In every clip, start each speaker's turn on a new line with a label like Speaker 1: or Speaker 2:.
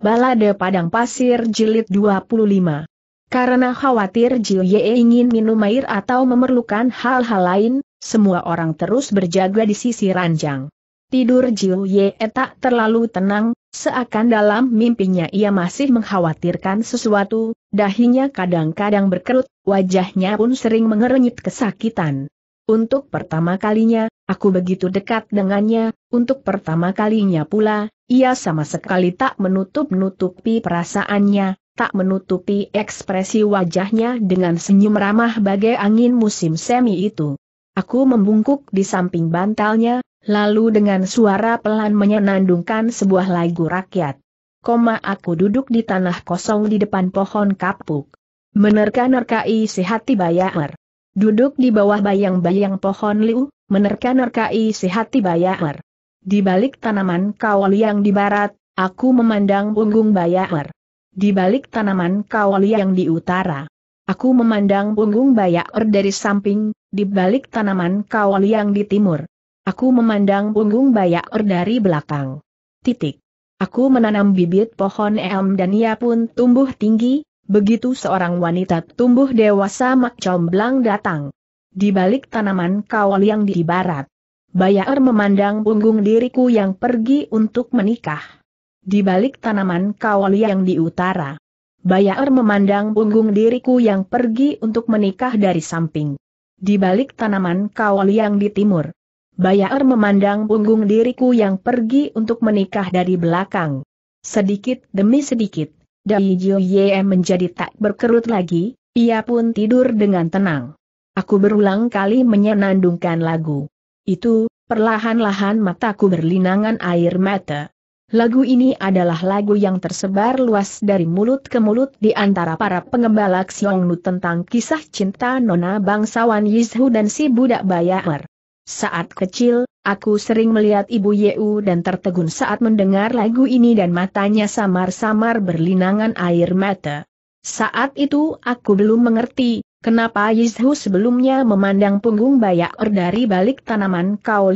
Speaker 1: Balade Padang Pasir Jilid 25. Karena khawatir Jiu Ye ingin minum air atau memerlukan hal-hal lain, semua orang terus berjaga di sisi ranjang. Tidur Jiu Ye tak terlalu tenang, seakan dalam mimpinya ia masih mengkhawatirkan sesuatu, dahinya kadang-kadang berkerut, wajahnya pun sering mengerenyit kesakitan. Untuk pertama kalinya, Aku begitu dekat dengannya, untuk pertama kalinya pula, ia sama sekali tak menutup-nutupi perasaannya, tak menutupi ekspresi wajahnya dengan senyum ramah bagai angin musim semi itu. Aku membungkuk di samping bantalnya, lalu dengan suara pelan menyenandungkan sebuah lagu rakyat. Koma aku duduk di tanah kosong di depan pohon kapuk. Menerka-nerkai si hati bayar. Duduk di bawah bayang-bayang pohon liu, menerka nerka isi hati Bayar. Di balik tanaman kawal yang di barat, aku memandang punggung Bayar. Di balik tanaman kawal yang di utara, aku memandang punggung Bayar dari samping, di balik tanaman kawal yang di timur. Aku memandang punggung Bayar dari belakang. Titik. Aku menanam bibit pohon elm dan ia pun tumbuh tinggi, begitu seorang wanita tumbuh dewasa mak comblang datang di balik tanaman kawal yang di barat. Bayar memandang punggung diriku yang pergi untuk menikah. Di balik tanaman kawal yang di utara. Bayar memandang punggung diriku yang pergi untuk menikah dari samping. Di balik tanaman kawal yang di timur. Bayar memandang punggung diriku yang pergi untuk menikah dari belakang. Sedikit demi sedikit, Dai Jiu Ye menjadi tak berkerut lagi, ia pun tidur dengan tenang. Aku berulang kali menyenandungkan lagu. Itu, perlahan-lahan mataku berlinangan air mata. Lagu ini adalah lagu yang tersebar luas dari mulut ke mulut di antara para pengembala Xiongnu tentang kisah cinta nona bangsawan Yizhu dan si budak bayar. Saat kecil, aku sering melihat ibu Yeu dan tertegun saat mendengar lagu ini dan matanya samar-samar berlinangan air mata. Saat itu aku belum mengerti, Kenapa Yizhu sebelumnya memandang punggung Bayar er dari balik tanaman Kau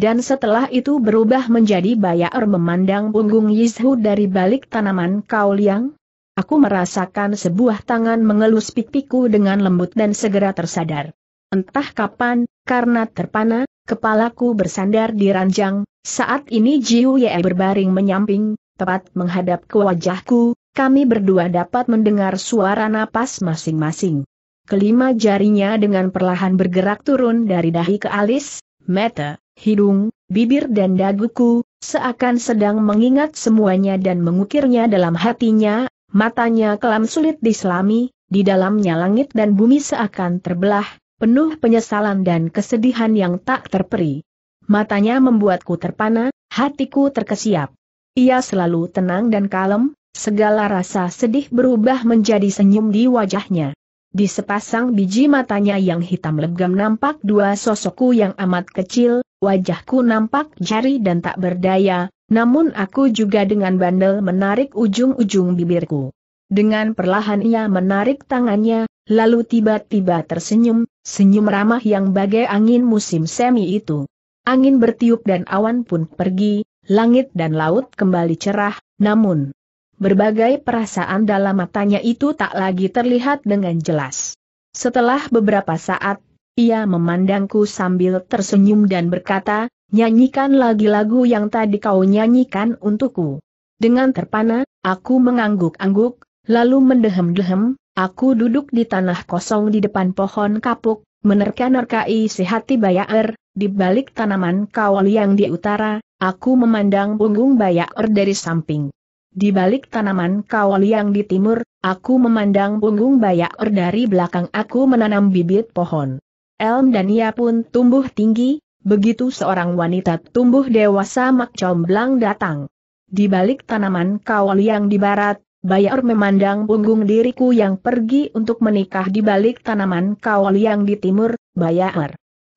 Speaker 1: dan setelah itu berubah menjadi Bayar er memandang punggung Yizhu dari balik tanaman Kau Aku merasakan sebuah tangan mengelus pipiku dengan lembut dan segera tersadar. Entah kapan, karena terpana, kepalaku bersandar di ranjang, saat ini Jiu Ye berbaring menyamping, tepat menghadap ke wajahku, kami berdua dapat mendengar suara napas masing-masing kelima jarinya dengan perlahan bergerak turun dari dahi ke alis, mata, hidung, bibir dan daguku, seakan sedang mengingat semuanya dan mengukirnya dalam hatinya, matanya kelam sulit diselami, di dalamnya langit dan bumi seakan terbelah, penuh penyesalan dan kesedihan yang tak terperi. Matanya membuatku terpana, hatiku terkesiap. Ia selalu tenang dan kalem, segala rasa sedih berubah menjadi senyum di wajahnya. Di sepasang biji matanya yang hitam legam nampak dua sosokku yang amat kecil, wajahku nampak jari dan tak berdaya, namun aku juga dengan bandel menarik ujung-ujung bibirku. Dengan perlahan ia menarik tangannya, lalu tiba-tiba tersenyum, senyum ramah yang bagai angin musim semi itu. Angin bertiup dan awan pun pergi, langit dan laut kembali cerah, namun, Berbagai perasaan dalam matanya itu tak lagi terlihat dengan jelas. Setelah beberapa saat, ia memandangku sambil tersenyum dan berkata, nyanyikan lagi lagu yang tadi kau nyanyikan untukku. Dengan terpana, aku mengangguk-angguk, lalu mendehem-dehem, aku duduk di tanah kosong di depan pohon kapuk, menerka nerka isi hati bayar, di balik tanaman kawal yang di utara, aku memandang punggung bayar dari samping. Di balik tanaman kawal yang di timur, aku memandang punggung bayak er dari belakang aku menanam bibit pohon. Elm dan ia pun tumbuh tinggi, begitu seorang wanita tumbuh dewasa mak comblang datang. Di balik tanaman kawal yang di barat, Bayar er memandang punggung diriku yang pergi untuk menikah di balik tanaman kawal yang di timur, Bayar. Er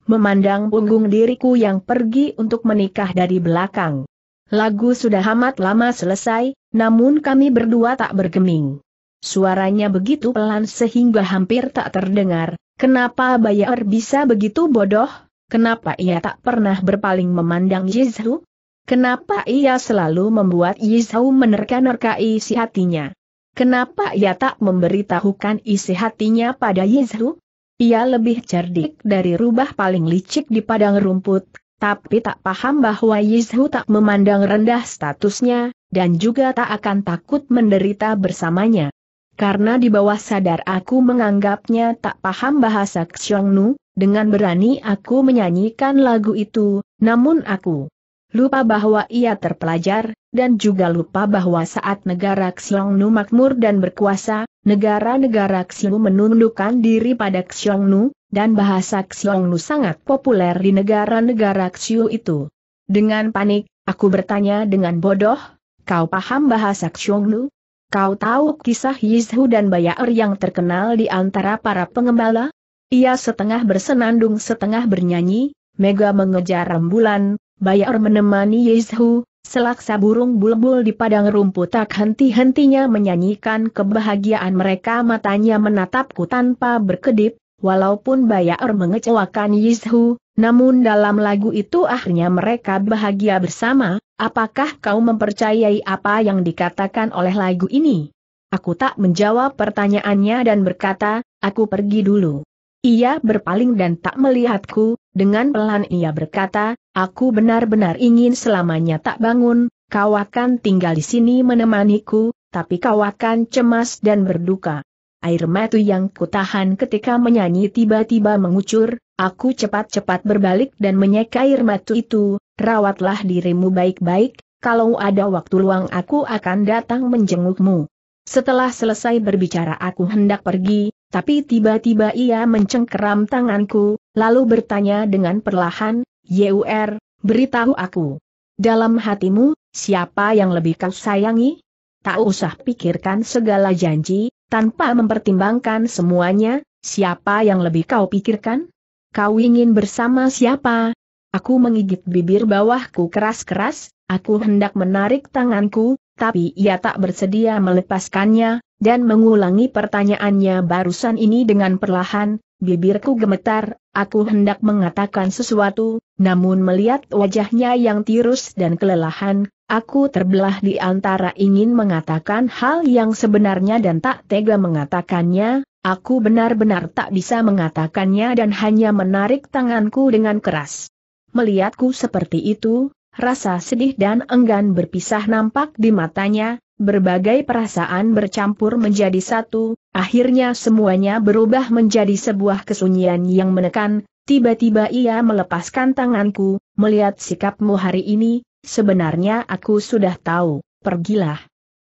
Speaker 1: memandang punggung diriku yang pergi untuk menikah dari belakang. Lagu sudah amat lama selesai, namun kami berdua tak bergeming. Suaranya begitu pelan sehingga hampir tak terdengar, kenapa Bayar bisa begitu bodoh? Kenapa ia tak pernah berpaling memandang Yizhu? Kenapa ia selalu membuat Yizhu menerka-nerka isi hatinya? Kenapa ia tak memberitahukan isi hatinya pada Yizhu? Ia lebih cerdik dari rubah paling licik di padang rumput, tapi tak paham bahwa Yizhu tak memandang rendah statusnya, dan juga tak akan takut menderita bersamanya. Karena di bawah sadar aku menganggapnya tak paham bahasa Xiongnu, dengan berani aku menyanyikan lagu itu, namun aku lupa bahwa ia terpelajar, dan juga lupa bahwa saat negara Xiongnu makmur dan berkuasa, negara-negara Xiongnu menundukkan diri pada Xiongnu, dan bahasa Xiongnu sangat populer di negara-negara Xiu itu. Dengan panik, aku bertanya dengan bodoh, kau paham bahasa Xiongnu? Kau tahu kisah Yizhu dan Bayar yang terkenal di antara para pengembala? Ia setengah bersenandung setengah bernyanyi, Mega mengejar rembulan, Bayar menemani Yizhu, Selaksa burung bulbul di padang rumput tak henti-hentinya menyanyikan kebahagiaan mereka matanya menatapku tanpa berkedip, Walaupun Bayar mengecewakan Yizhu, namun dalam lagu itu akhirnya mereka bahagia bersama, apakah kau mempercayai apa yang dikatakan oleh lagu ini? Aku tak menjawab pertanyaannya dan berkata, aku pergi dulu. Ia berpaling dan tak melihatku, dengan pelan ia berkata, aku benar-benar ingin selamanya tak bangun, kau akan tinggal di sini menemaniku, tapi kau akan cemas dan berduka air mata yang kutahan ketika menyanyi tiba-tiba mengucur, aku cepat-cepat berbalik dan menyeka air mata itu, rawatlah dirimu baik-baik, kalau ada waktu luang aku akan datang menjengukmu. Setelah selesai berbicara aku hendak pergi, tapi tiba-tiba ia mencengkeram tanganku, lalu bertanya dengan perlahan, Yur, beritahu aku. Dalam hatimu, siapa yang lebih kau sayangi? Tak usah pikirkan segala janji, tanpa mempertimbangkan semuanya, siapa yang lebih kau pikirkan? Kau ingin bersama siapa? Aku mengigit bibir bawahku keras-keras, aku hendak menarik tanganku, tapi ia tak bersedia melepaskannya, dan mengulangi pertanyaannya barusan ini dengan perlahan, bibirku gemetar, aku hendak mengatakan sesuatu, namun melihat wajahnya yang tirus dan kelelahan, Aku terbelah di antara ingin mengatakan hal yang sebenarnya dan tak tega mengatakannya, aku benar-benar tak bisa mengatakannya dan hanya menarik tanganku dengan keras. Melihatku seperti itu, rasa sedih dan enggan berpisah nampak di matanya, berbagai perasaan bercampur menjadi satu, akhirnya semuanya berubah menjadi sebuah kesunyian yang menekan, tiba-tiba ia melepaskan tanganku, melihat sikapmu hari ini, Sebenarnya aku sudah tahu, pergilah.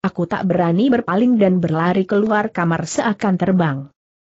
Speaker 1: Aku tak berani berpaling dan berlari keluar kamar seakan terbang.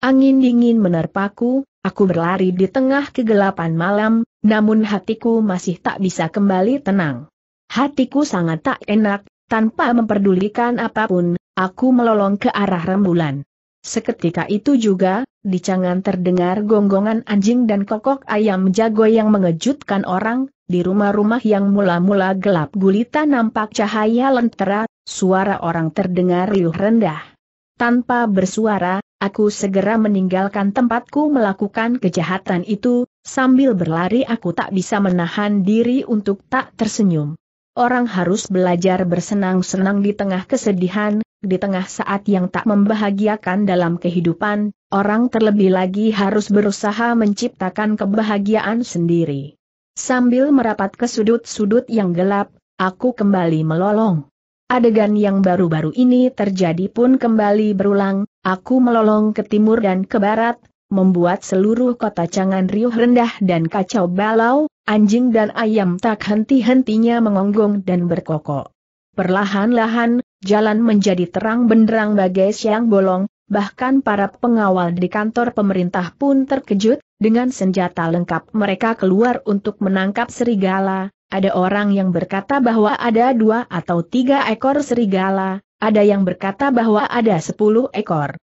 Speaker 1: Angin dingin menerpaku, aku berlari di tengah kegelapan malam, namun hatiku masih tak bisa kembali tenang. Hatiku sangat tak enak, tanpa memperdulikan apapun, aku melolong ke arah rembulan. Seketika itu juga, di cangan terdengar gonggongan anjing dan kokok ayam jago yang mengejutkan orang, di rumah-rumah yang mula-mula gelap gulita nampak cahaya lentera, suara orang terdengar riuh rendah. Tanpa bersuara, aku segera meninggalkan tempatku melakukan kejahatan itu, sambil berlari aku tak bisa menahan diri untuk tak tersenyum orang harus belajar bersenang-senang di tengah kesedihan, di tengah saat yang tak membahagiakan dalam kehidupan, orang terlebih lagi harus berusaha menciptakan kebahagiaan sendiri. Sambil merapat ke sudut-sudut yang gelap, aku kembali melolong. Adegan yang baru-baru ini terjadi pun kembali berulang, aku melolong ke timur dan ke barat, membuat seluruh kota Cangan riuh rendah dan kacau balau, anjing dan ayam tak henti-hentinya mengonggong dan berkokok. Perlahan-lahan, jalan menjadi terang benderang bagai siang bolong, bahkan para pengawal di kantor pemerintah pun terkejut, dengan senjata lengkap mereka keluar untuk menangkap serigala, ada orang yang berkata bahwa ada dua atau tiga ekor serigala, ada yang berkata bahwa ada sepuluh ekor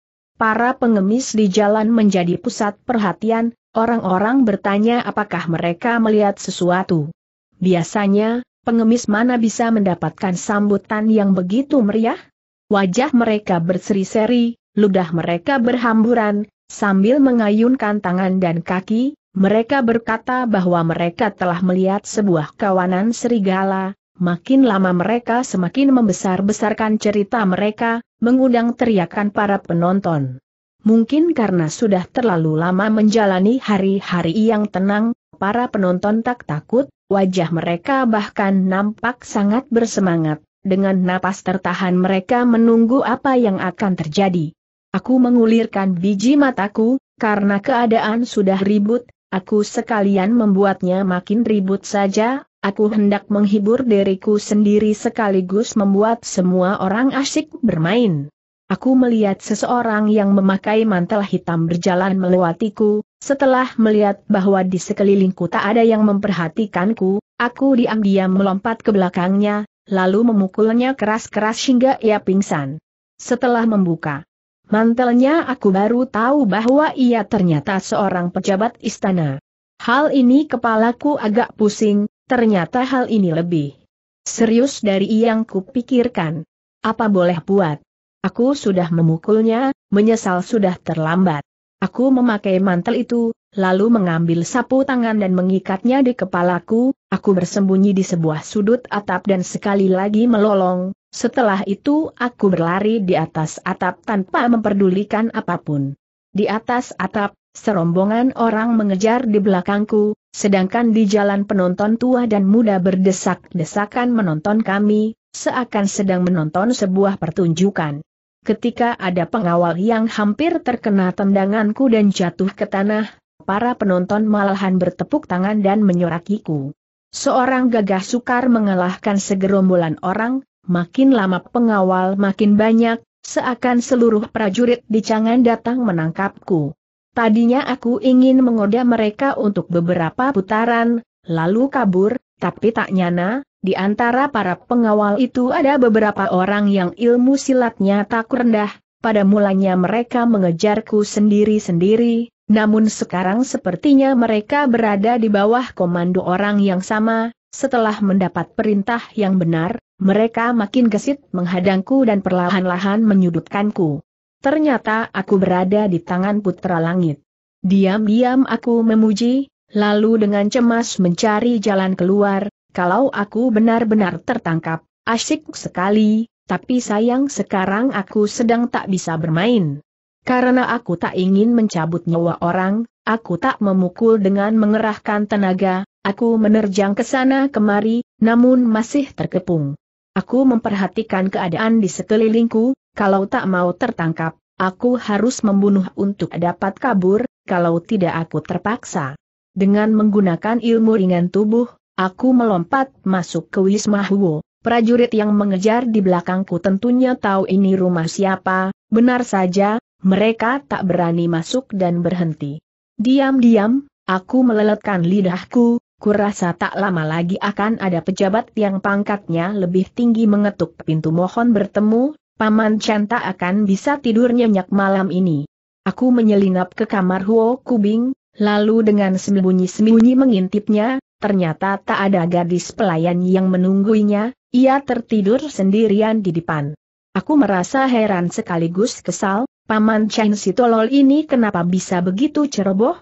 Speaker 1: para pengemis di jalan menjadi pusat perhatian, orang-orang bertanya apakah mereka melihat sesuatu. Biasanya, pengemis mana bisa mendapatkan sambutan yang begitu meriah? Wajah mereka berseri-seri, ludah mereka berhamburan, sambil mengayunkan tangan dan kaki, mereka berkata bahwa mereka telah melihat sebuah kawanan serigala, Makin lama mereka semakin membesar-besarkan cerita mereka, mengundang teriakan para penonton. Mungkin karena sudah terlalu lama menjalani hari-hari yang tenang, para penonton tak takut, wajah mereka bahkan nampak sangat bersemangat, dengan napas tertahan mereka menunggu apa yang akan terjadi. Aku mengulirkan biji mataku, karena keadaan sudah ribut, aku sekalian membuatnya makin ribut saja, Aku hendak menghibur diriku sendiri sekaligus membuat semua orang asyik bermain. Aku melihat seseorang yang memakai mantel hitam berjalan melewatiku, setelah melihat bahwa di sekelilingku tak ada yang memperhatikanku, aku diam-diam melompat ke belakangnya, lalu memukulnya keras-keras hingga ia pingsan. Setelah membuka mantelnya aku baru tahu bahwa ia ternyata seorang pejabat istana. Hal ini kepalaku agak pusing, Ternyata hal ini lebih serius dari yang kupikirkan. Apa boleh buat? Aku sudah memukulnya, menyesal sudah terlambat. Aku memakai mantel itu, lalu mengambil sapu tangan dan mengikatnya di kepalaku, aku bersembunyi di sebuah sudut atap dan sekali lagi melolong, setelah itu aku berlari di atas atap tanpa memperdulikan apapun. Di atas atap, serombongan orang mengejar di belakangku, Sedangkan di jalan penonton tua dan muda berdesak-desakan menonton kami, seakan sedang menonton sebuah pertunjukan. Ketika ada pengawal yang hampir terkena tendanganku dan jatuh ke tanah, para penonton malahan bertepuk tangan dan menyorakiku. Seorang gagah sukar mengalahkan segerombolan orang, makin lama pengawal makin banyak, seakan seluruh prajurit di Cangan datang menangkapku. Tadinya aku ingin mengoda mereka untuk beberapa putaran, lalu kabur, tapi tak nyana, di antara para pengawal itu ada beberapa orang yang ilmu silatnya tak rendah, pada mulanya mereka mengejarku sendiri-sendiri, namun sekarang sepertinya mereka berada di bawah komando orang yang sama, setelah mendapat perintah yang benar, mereka makin gesit menghadangku dan perlahan-lahan menyudutkanku. Ternyata aku berada di tangan putra langit. Diam-diam aku memuji, lalu dengan cemas mencari jalan keluar, kalau aku benar-benar tertangkap, asyik sekali, tapi sayang sekarang aku sedang tak bisa bermain. Karena aku tak ingin mencabut nyawa orang, aku tak memukul dengan mengerahkan tenaga, aku menerjang ke sana kemari, namun masih terkepung. Aku memperhatikan keadaan di sekelilingku, kalau tak mau tertangkap, aku harus membunuh untuk dapat kabur, kalau tidak aku terpaksa. Dengan menggunakan ilmu ringan tubuh, aku melompat masuk ke Wisma Huo. Prajurit yang mengejar di belakangku tentunya tahu ini rumah siapa, benar saja, mereka tak berani masuk dan berhenti. Diam-diam, aku meleletkan lidahku, kurasa tak lama lagi akan ada pejabat yang pangkatnya lebih tinggi mengetuk pintu mohon bertemu, Paman Chanta akan bisa tidur nyenyak malam ini. Aku menyelinap ke kamar Huo Kubing, lalu dengan sembunyi-sembunyi mengintipnya, ternyata tak ada gadis pelayan yang menunggunya. ia tertidur sendirian di depan. Aku merasa heran sekaligus kesal, Paman Chen si tolol ini kenapa bisa begitu ceroboh?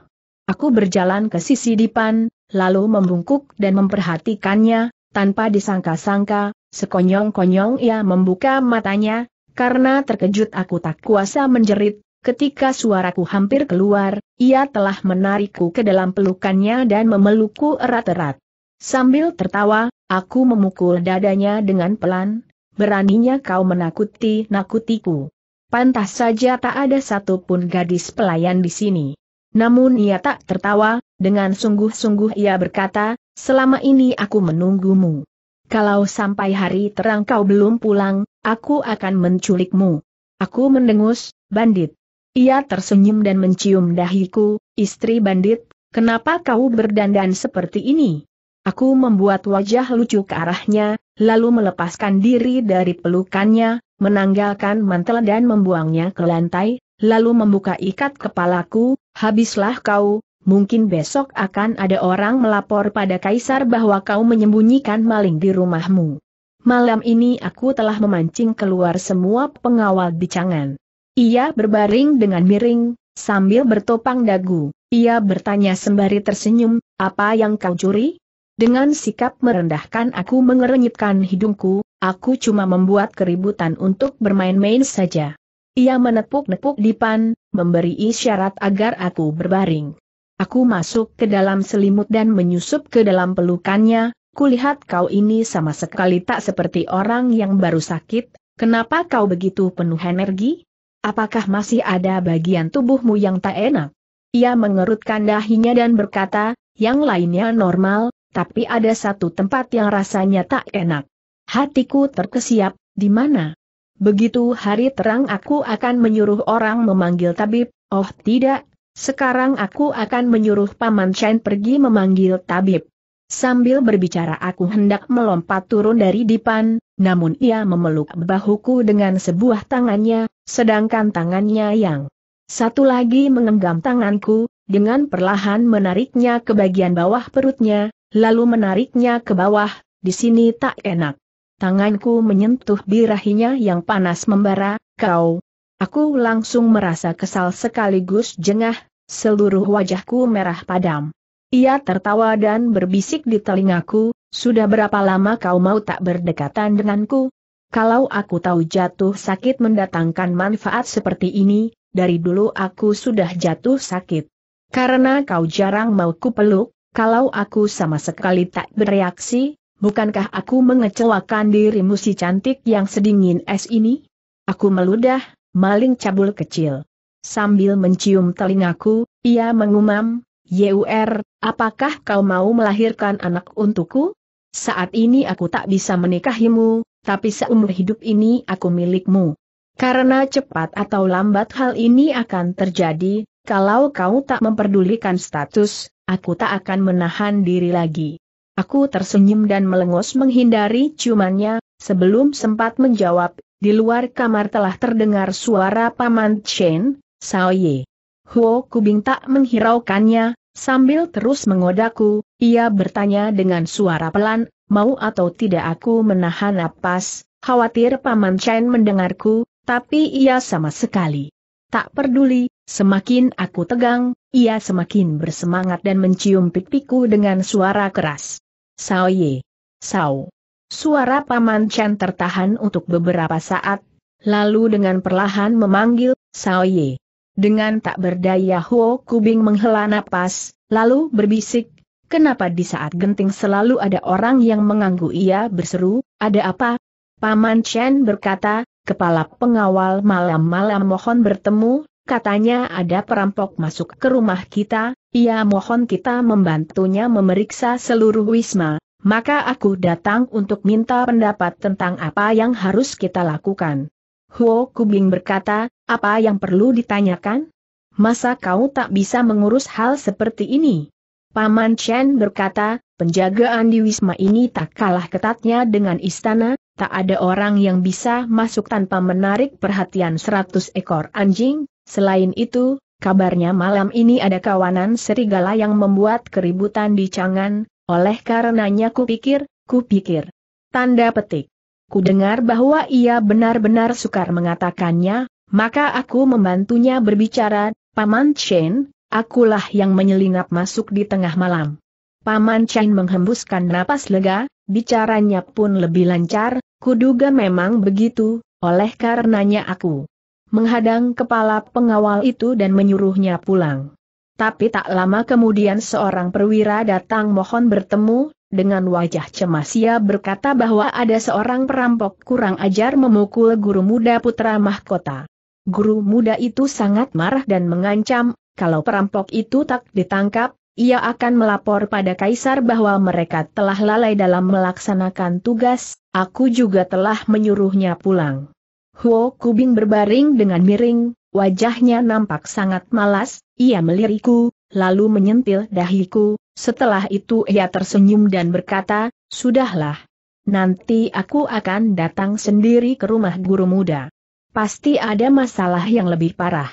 Speaker 1: Aku berjalan ke sisi depan, lalu membungkuk dan memperhatikannya, tanpa disangka-sangka, sekonyong-konyong ia membuka matanya, karena terkejut aku tak kuasa menjerit, ketika suaraku hampir keluar, ia telah menarikku ke dalam pelukannya dan memelukku erat-erat. Sambil tertawa, aku memukul dadanya dengan pelan, beraninya kau menakuti-nakutiku. Pantas saja tak ada satupun gadis pelayan di sini. Namun ia tak tertawa, dengan sungguh-sungguh ia berkata, selama ini aku menunggumu. Kalau sampai hari terang kau belum pulang, aku akan menculikmu. Aku mendengus, bandit. Ia tersenyum dan mencium dahiku, istri bandit, kenapa kau berdandan seperti ini? Aku membuat wajah lucu ke arahnya, lalu melepaskan diri dari pelukannya, menanggalkan mantel dan membuangnya ke lantai, lalu membuka ikat kepalaku, habislah kau, mungkin besok akan ada orang melapor pada kaisar bahwa kau menyembunyikan maling di rumahmu. Malam ini aku telah memancing keluar semua pengawal di bicangan. Ia berbaring dengan miring, sambil bertopang dagu. Ia bertanya sembari tersenyum, apa yang kau curi? Dengan sikap merendahkan aku mengerenyitkan hidungku, aku cuma membuat keributan untuk bermain-main saja. Ia menepuk-nepuk dipan, memberi isyarat agar aku berbaring. Aku masuk ke dalam selimut dan menyusup ke dalam pelukannya, kulihat kau ini sama sekali tak seperti orang yang baru sakit, kenapa kau begitu penuh energi? Apakah masih ada bagian tubuhmu yang tak enak? Ia mengerutkan dahinya dan berkata, yang lainnya normal, tapi ada satu tempat yang rasanya tak enak. Hatiku terkesiap, di mana? Begitu hari terang aku akan menyuruh orang memanggil tabib, oh tidak, sekarang aku akan menyuruh Paman Chen pergi memanggil tabib. Sambil berbicara aku hendak melompat turun dari dipan, namun ia memeluk bahuku dengan sebuah tangannya, sedangkan tangannya yang satu lagi mengenggam tanganku, dengan perlahan menariknya ke bagian bawah perutnya, lalu menariknya ke bawah, di sini tak enak. Tanganku menyentuh birahinya yang panas membara, kau. Aku langsung merasa kesal sekaligus jengah, seluruh wajahku merah padam. Ia tertawa dan berbisik di telingaku, sudah berapa lama kau mau tak berdekatan denganku? Kalau aku tahu jatuh sakit mendatangkan manfaat seperti ini, dari dulu aku sudah jatuh sakit. Karena kau jarang mau kupeluk, kalau aku sama sekali tak bereaksi, bukankah aku mengecewakan dirimu si cantik yang sedingin es ini? Aku meludah, maling cabul kecil. Sambil mencium telingaku, ia mengumam, Yur, apakah kau mau melahirkan anak untukku? Saat ini aku tak bisa menikahimu, tapi seumur hidup ini aku milikmu. Karena cepat atau lambat hal ini akan terjadi, kalau kau tak memperdulikan status, aku tak akan menahan diri lagi. Aku tersenyum dan melengos menghindari ciumannya, sebelum sempat menjawab, di luar kamar telah terdengar suara Paman Chen, Sao Ye. Huo Kubing tak menghiraukannya, sambil terus mengodaku, ia bertanya dengan suara pelan, mau atau tidak aku menahan napas, khawatir Paman Chen mendengarku, tapi ia sama sekali. Tak peduli, semakin aku tegang, ia semakin bersemangat dan mencium pipiku dengan suara keras. Sao Ye. Sao. Suara Paman Chen tertahan untuk beberapa saat, lalu dengan perlahan memanggil, Sao Ye. Dengan tak berdaya Huo Kubing menghela napas, lalu berbisik, kenapa di saat genting selalu ada orang yang mengganggu ia berseru, ada apa? Paman Chen berkata, kepala pengawal malam-malam mohon bertemu, katanya ada perampok masuk ke rumah kita, ia mohon kita membantunya memeriksa seluruh wisma, maka aku datang untuk minta pendapat tentang apa yang harus kita lakukan. Huo Kubing berkata, apa yang perlu ditanyakan? Masa kau tak bisa mengurus hal seperti ini? Paman Chen berkata, penjagaan di Wisma ini tak kalah ketatnya dengan istana, tak ada orang yang bisa masuk tanpa menarik perhatian seratus ekor anjing, selain itu, kabarnya malam ini ada kawanan serigala yang membuat keributan di Changan, oleh karenanya kupikir, kupikir. Tanda petik. Ku dengar bahwa ia benar-benar sukar mengatakannya, maka aku membantunya berbicara, Paman Chen, akulah yang menyelinap masuk di tengah malam. Paman Chen menghembuskan napas lega, bicaranya pun lebih lancar, kuduga memang begitu, oleh karenanya aku menghadang kepala pengawal itu dan menyuruhnya pulang. Tapi tak lama kemudian seorang perwira datang mohon bertemu, dengan wajah cemas ia berkata bahwa ada seorang perampok kurang ajar memukul guru muda putra mahkota. Guru muda itu sangat marah dan mengancam, kalau perampok itu tak ditangkap, ia akan melapor pada kaisar bahwa mereka telah lalai dalam melaksanakan tugas, aku juga telah menyuruhnya pulang. Huo Kubing berbaring dengan miring, wajahnya nampak sangat malas, ia melirikku, lalu menyentil dahiku, setelah itu ia tersenyum dan berkata, Sudahlah. Nanti aku akan datang sendiri ke rumah guru muda. Pasti ada masalah yang lebih parah.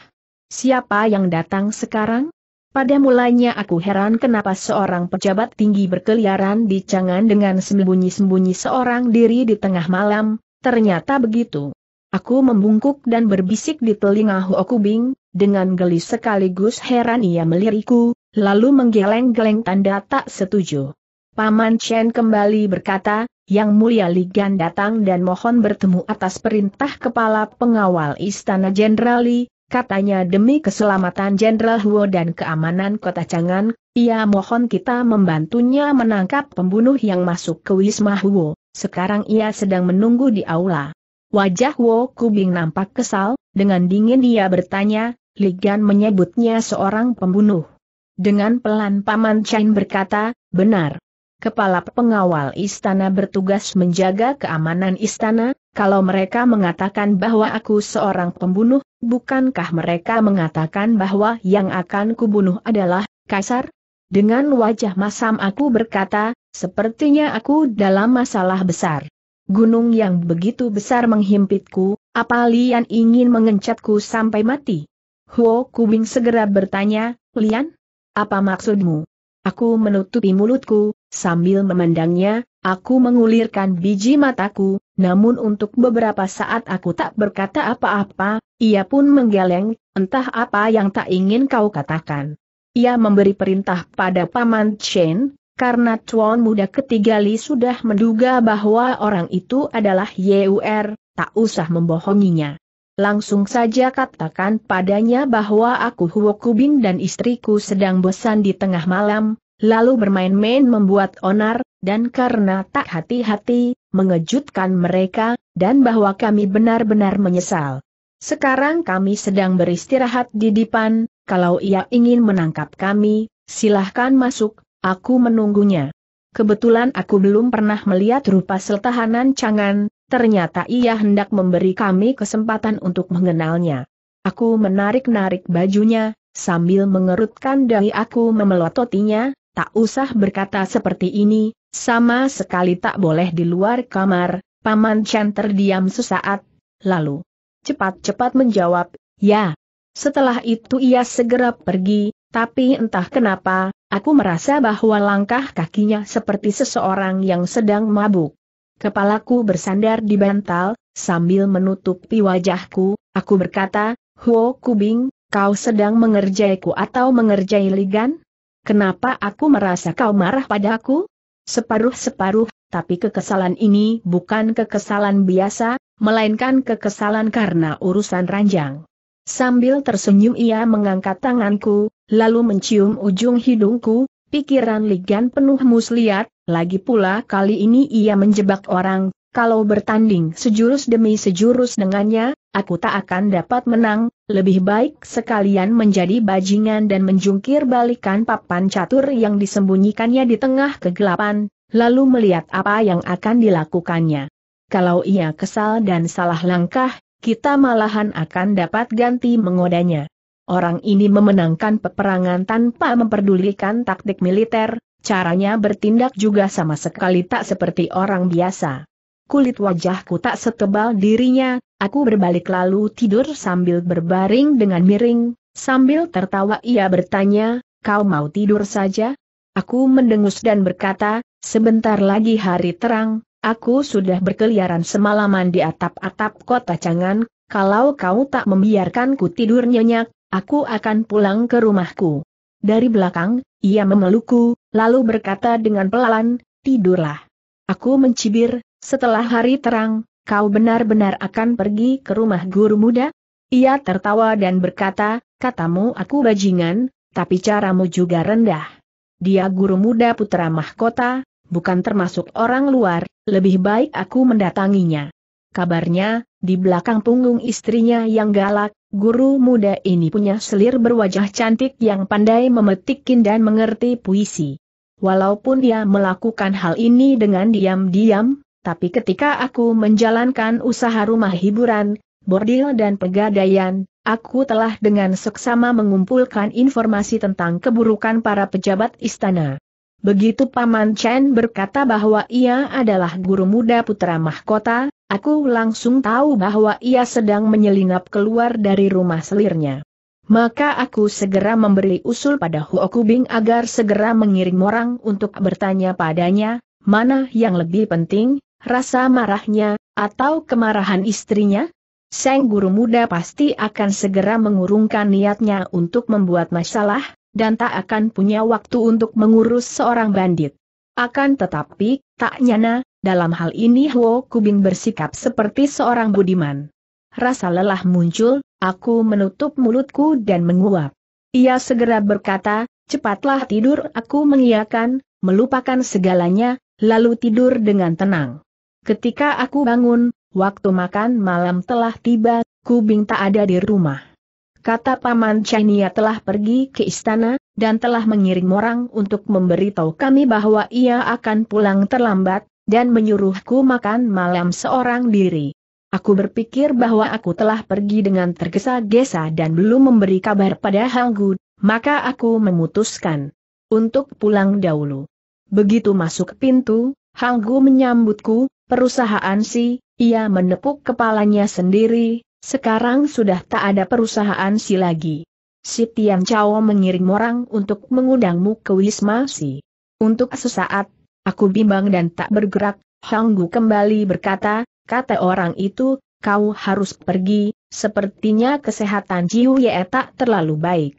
Speaker 1: Siapa yang datang sekarang? Pada mulanya aku heran kenapa seorang pejabat tinggi berkeliaran di Cangan dengan sembunyi-sembunyi seorang diri di tengah malam, ternyata begitu. Aku membungkuk dan berbisik di telinga Huo Kubing, dengan geli sekaligus heran ia melirikku, lalu menggeleng-geleng tanda tak setuju. Paman Chen kembali berkata, Yang Mulia Ligan datang dan mohon bertemu atas perintah Kepala Pengawal Istana Jenderal Jenderali, katanya demi keselamatan Jenderal Huo dan keamanan kota Changan, ia mohon kita membantunya menangkap pembunuh yang masuk ke Wisma Huo, sekarang ia sedang menunggu di aula. Wajah Huo Kubing nampak kesal, dengan dingin dia bertanya, Ligan menyebutnya seorang pembunuh. Dengan pelan Paman Chen berkata, benar, kepala pengawal istana bertugas menjaga keamanan istana, kalau mereka mengatakan bahwa aku seorang pembunuh, bukankah mereka mengatakan bahwa yang akan kubunuh adalah Kaisar? Dengan wajah masam aku berkata, sepertinya aku dalam masalah besar. Gunung yang begitu besar menghimpitku, apa Lian ingin mengencatku sampai mati? Huo Kubing segera bertanya, Lian? Apa maksudmu? Aku menutupi mulutku, Sambil memandangnya, aku mengulirkan biji mataku, namun untuk beberapa saat aku tak berkata apa-apa, ia pun menggeleng, entah apa yang tak ingin kau katakan. Ia memberi perintah pada Paman Chen, karena tuan muda ketiga Li sudah menduga bahwa orang itu adalah Yur, er, tak usah membohonginya. Langsung saja katakan padanya bahwa aku Kubing dan istriku sedang bosan di tengah malam, lalu bermain-main membuat onar, dan karena tak hati-hati, mengejutkan mereka, dan bahwa kami benar-benar menyesal. Sekarang kami sedang beristirahat di depan. kalau ia ingin menangkap kami, silahkan masuk, aku menunggunya. Kebetulan aku belum pernah melihat rupa seltahanan cangan, ternyata ia hendak memberi kami kesempatan untuk mengenalnya. Aku menarik-narik bajunya, sambil mengerutkan dahi aku memelototinya, tak usah berkata seperti ini, sama sekali tak boleh di luar kamar, Paman Chan terdiam sesaat, lalu cepat-cepat menjawab, ya. Setelah itu ia segera pergi, tapi entah kenapa, aku merasa bahwa langkah kakinya seperti seseorang yang sedang mabuk. Kepalaku bersandar di bantal, sambil menutupi wajahku, aku berkata, Huo Kubing, kau sedang mengerjaiku atau mengerjai Ligan? Kenapa aku merasa kau marah padaku? Separuh-separuh, tapi kekesalan ini bukan kekesalan biasa, melainkan kekesalan karena urusan ranjang. Sambil tersenyum ia mengangkat tanganku, lalu mencium ujung hidungku, pikiran Ligan penuh muslihat, lagi pula kali ini ia menjebak orang, kalau bertanding sejurus demi sejurus dengannya, aku tak akan dapat menang, lebih baik sekalian menjadi bajingan dan menjungkir balikan papan catur yang disembunyikannya di tengah kegelapan, lalu melihat apa yang akan dilakukannya. Kalau ia kesal dan salah langkah, kita malahan akan dapat ganti mengodanya. Orang ini memenangkan peperangan tanpa memperdulikan taktik militer, caranya bertindak juga sama sekali tak seperti orang biasa kulit wajahku tak setebal dirinya, aku berbalik lalu tidur sambil berbaring dengan miring, sambil tertawa ia bertanya, kau mau tidur saja? Aku mendengus dan berkata, sebentar lagi hari terang, aku sudah berkeliaran semalaman di atap-atap kota Cangan, kalau kau tak membiarkanku tidur nyenyak, aku akan pulang ke rumahku. Dari belakang, ia memelukku, lalu berkata dengan pelan, tidurlah. Aku mencibir, setelah hari terang, kau benar-benar akan pergi ke rumah guru muda? Ia tertawa dan berkata, katamu aku bajingan, tapi caramu juga rendah. Dia guru muda putra mahkota, bukan termasuk orang luar, lebih baik aku mendatanginya. Kabarnya, di belakang punggung istrinya yang galak, guru muda ini punya selir berwajah cantik yang pandai memetikin dan mengerti puisi. Walaupun dia melakukan hal ini dengan diam-diam, tapi ketika aku menjalankan usaha rumah hiburan, bordil dan pegadaian, aku telah dengan seksama mengumpulkan informasi tentang keburukan para pejabat istana. Begitu Paman Chen berkata bahwa ia adalah guru muda putra mahkota, aku langsung tahu bahwa ia sedang menyelinap keluar dari rumah selirnya. Maka aku segera memberi usul pada Huo agar segera mengirim orang untuk bertanya padanya, mana yang lebih penting, rasa marahnya, atau kemarahan istrinya? Sang guru muda pasti akan segera mengurungkan niatnya untuk membuat masalah, dan tak akan punya waktu untuk mengurus seorang bandit. Akan tetapi, tak nyana, dalam hal ini Huo Kubing bersikap seperti seorang budiman. Rasa lelah muncul, aku menutup mulutku dan menguap. Ia segera berkata, cepatlah tidur aku mengiakan, melupakan segalanya, lalu tidur dengan tenang. Ketika aku bangun, waktu makan malam telah tiba, Kubing tak ada di rumah. Kata Paman Chania telah pergi ke istana, dan telah mengirim orang untuk memberitahu kami bahwa ia akan pulang terlambat, dan menyuruhku makan malam seorang diri. Aku berpikir bahwa aku telah pergi dengan tergesa-gesa dan belum memberi kabar pada Hanggu, maka aku memutuskan untuk pulang dahulu. Begitu masuk pintu, Hanggu menyambutku, Perusahaan si, ia menepuk kepalanya sendiri, sekarang sudah tak ada perusahaan si lagi. Si Tian Chao mengirim orang untuk mengundangmu ke Wisma si. Untuk sesaat, aku bimbang dan tak bergerak, Hanggu kembali berkata, kata orang itu, kau harus pergi, sepertinya kesehatan Jiu Ye tak terlalu baik.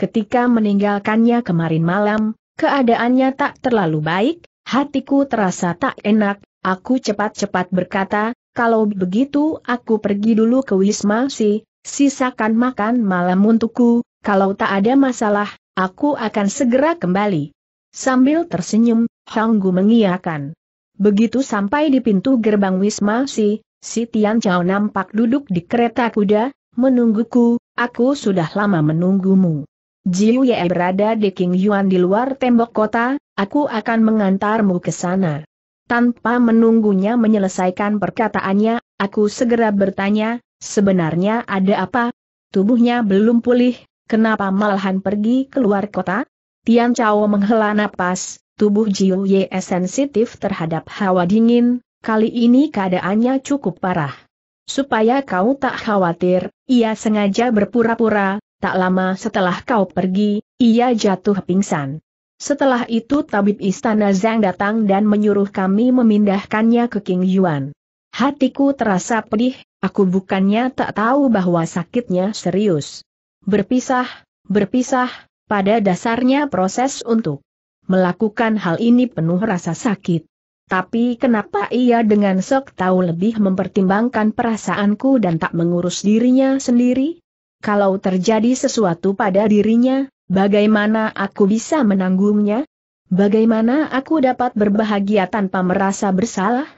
Speaker 1: Ketika meninggalkannya kemarin malam, keadaannya tak terlalu baik, hatiku terasa tak enak, Aku cepat-cepat berkata, kalau begitu aku pergi dulu ke Wisma Si, sisakan makan malam untukku, kalau tak ada masalah, aku akan segera kembali. Sambil tersenyum, Hanggu mengiakan. Begitu sampai di pintu gerbang Wisma Si, si Tian Chao nampak duduk di kereta kuda, menungguku, aku sudah lama menunggumu. Jiu Ye berada di King Yuan di luar tembok kota, aku akan mengantarmu ke sana. Tanpa menunggunya menyelesaikan perkataannya, aku segera bertanya, sebenarnya ada apa? Tubuhnya belum pulih, kenapa malahan pergi keluar kota? Tian Chao menghela napas, tubuh Jiu Ye sensitif terhadap hawa dingin, kali ini keadaannya cukup parah. Supaya kau tak khawatir, ia sengaja berpura-pura, tak lama setelah kau pergi, ia jatuh pingsan. Setelah itu tabib istana Zhang datang dan menyuruh kami memindahkannya ke King Yuan. Hatiku terasa pedih, aku bukannya tak tahu bahwa sakitnya serius. Berpisah, berpisah, pada dasarnya proses untuk melakukan hal ini penuh rasa sakit. Tapi kenapa ia dengan sok tahu lebih mempertimbangkan perasaanku dan tak mengurus dirinya sendiri? Kalau terjadi sesuatu pada dirinya, Bagaimana aku bisa menanggungnya? Bagaimana aku dapat berbahagia tanpa merasa bersalah?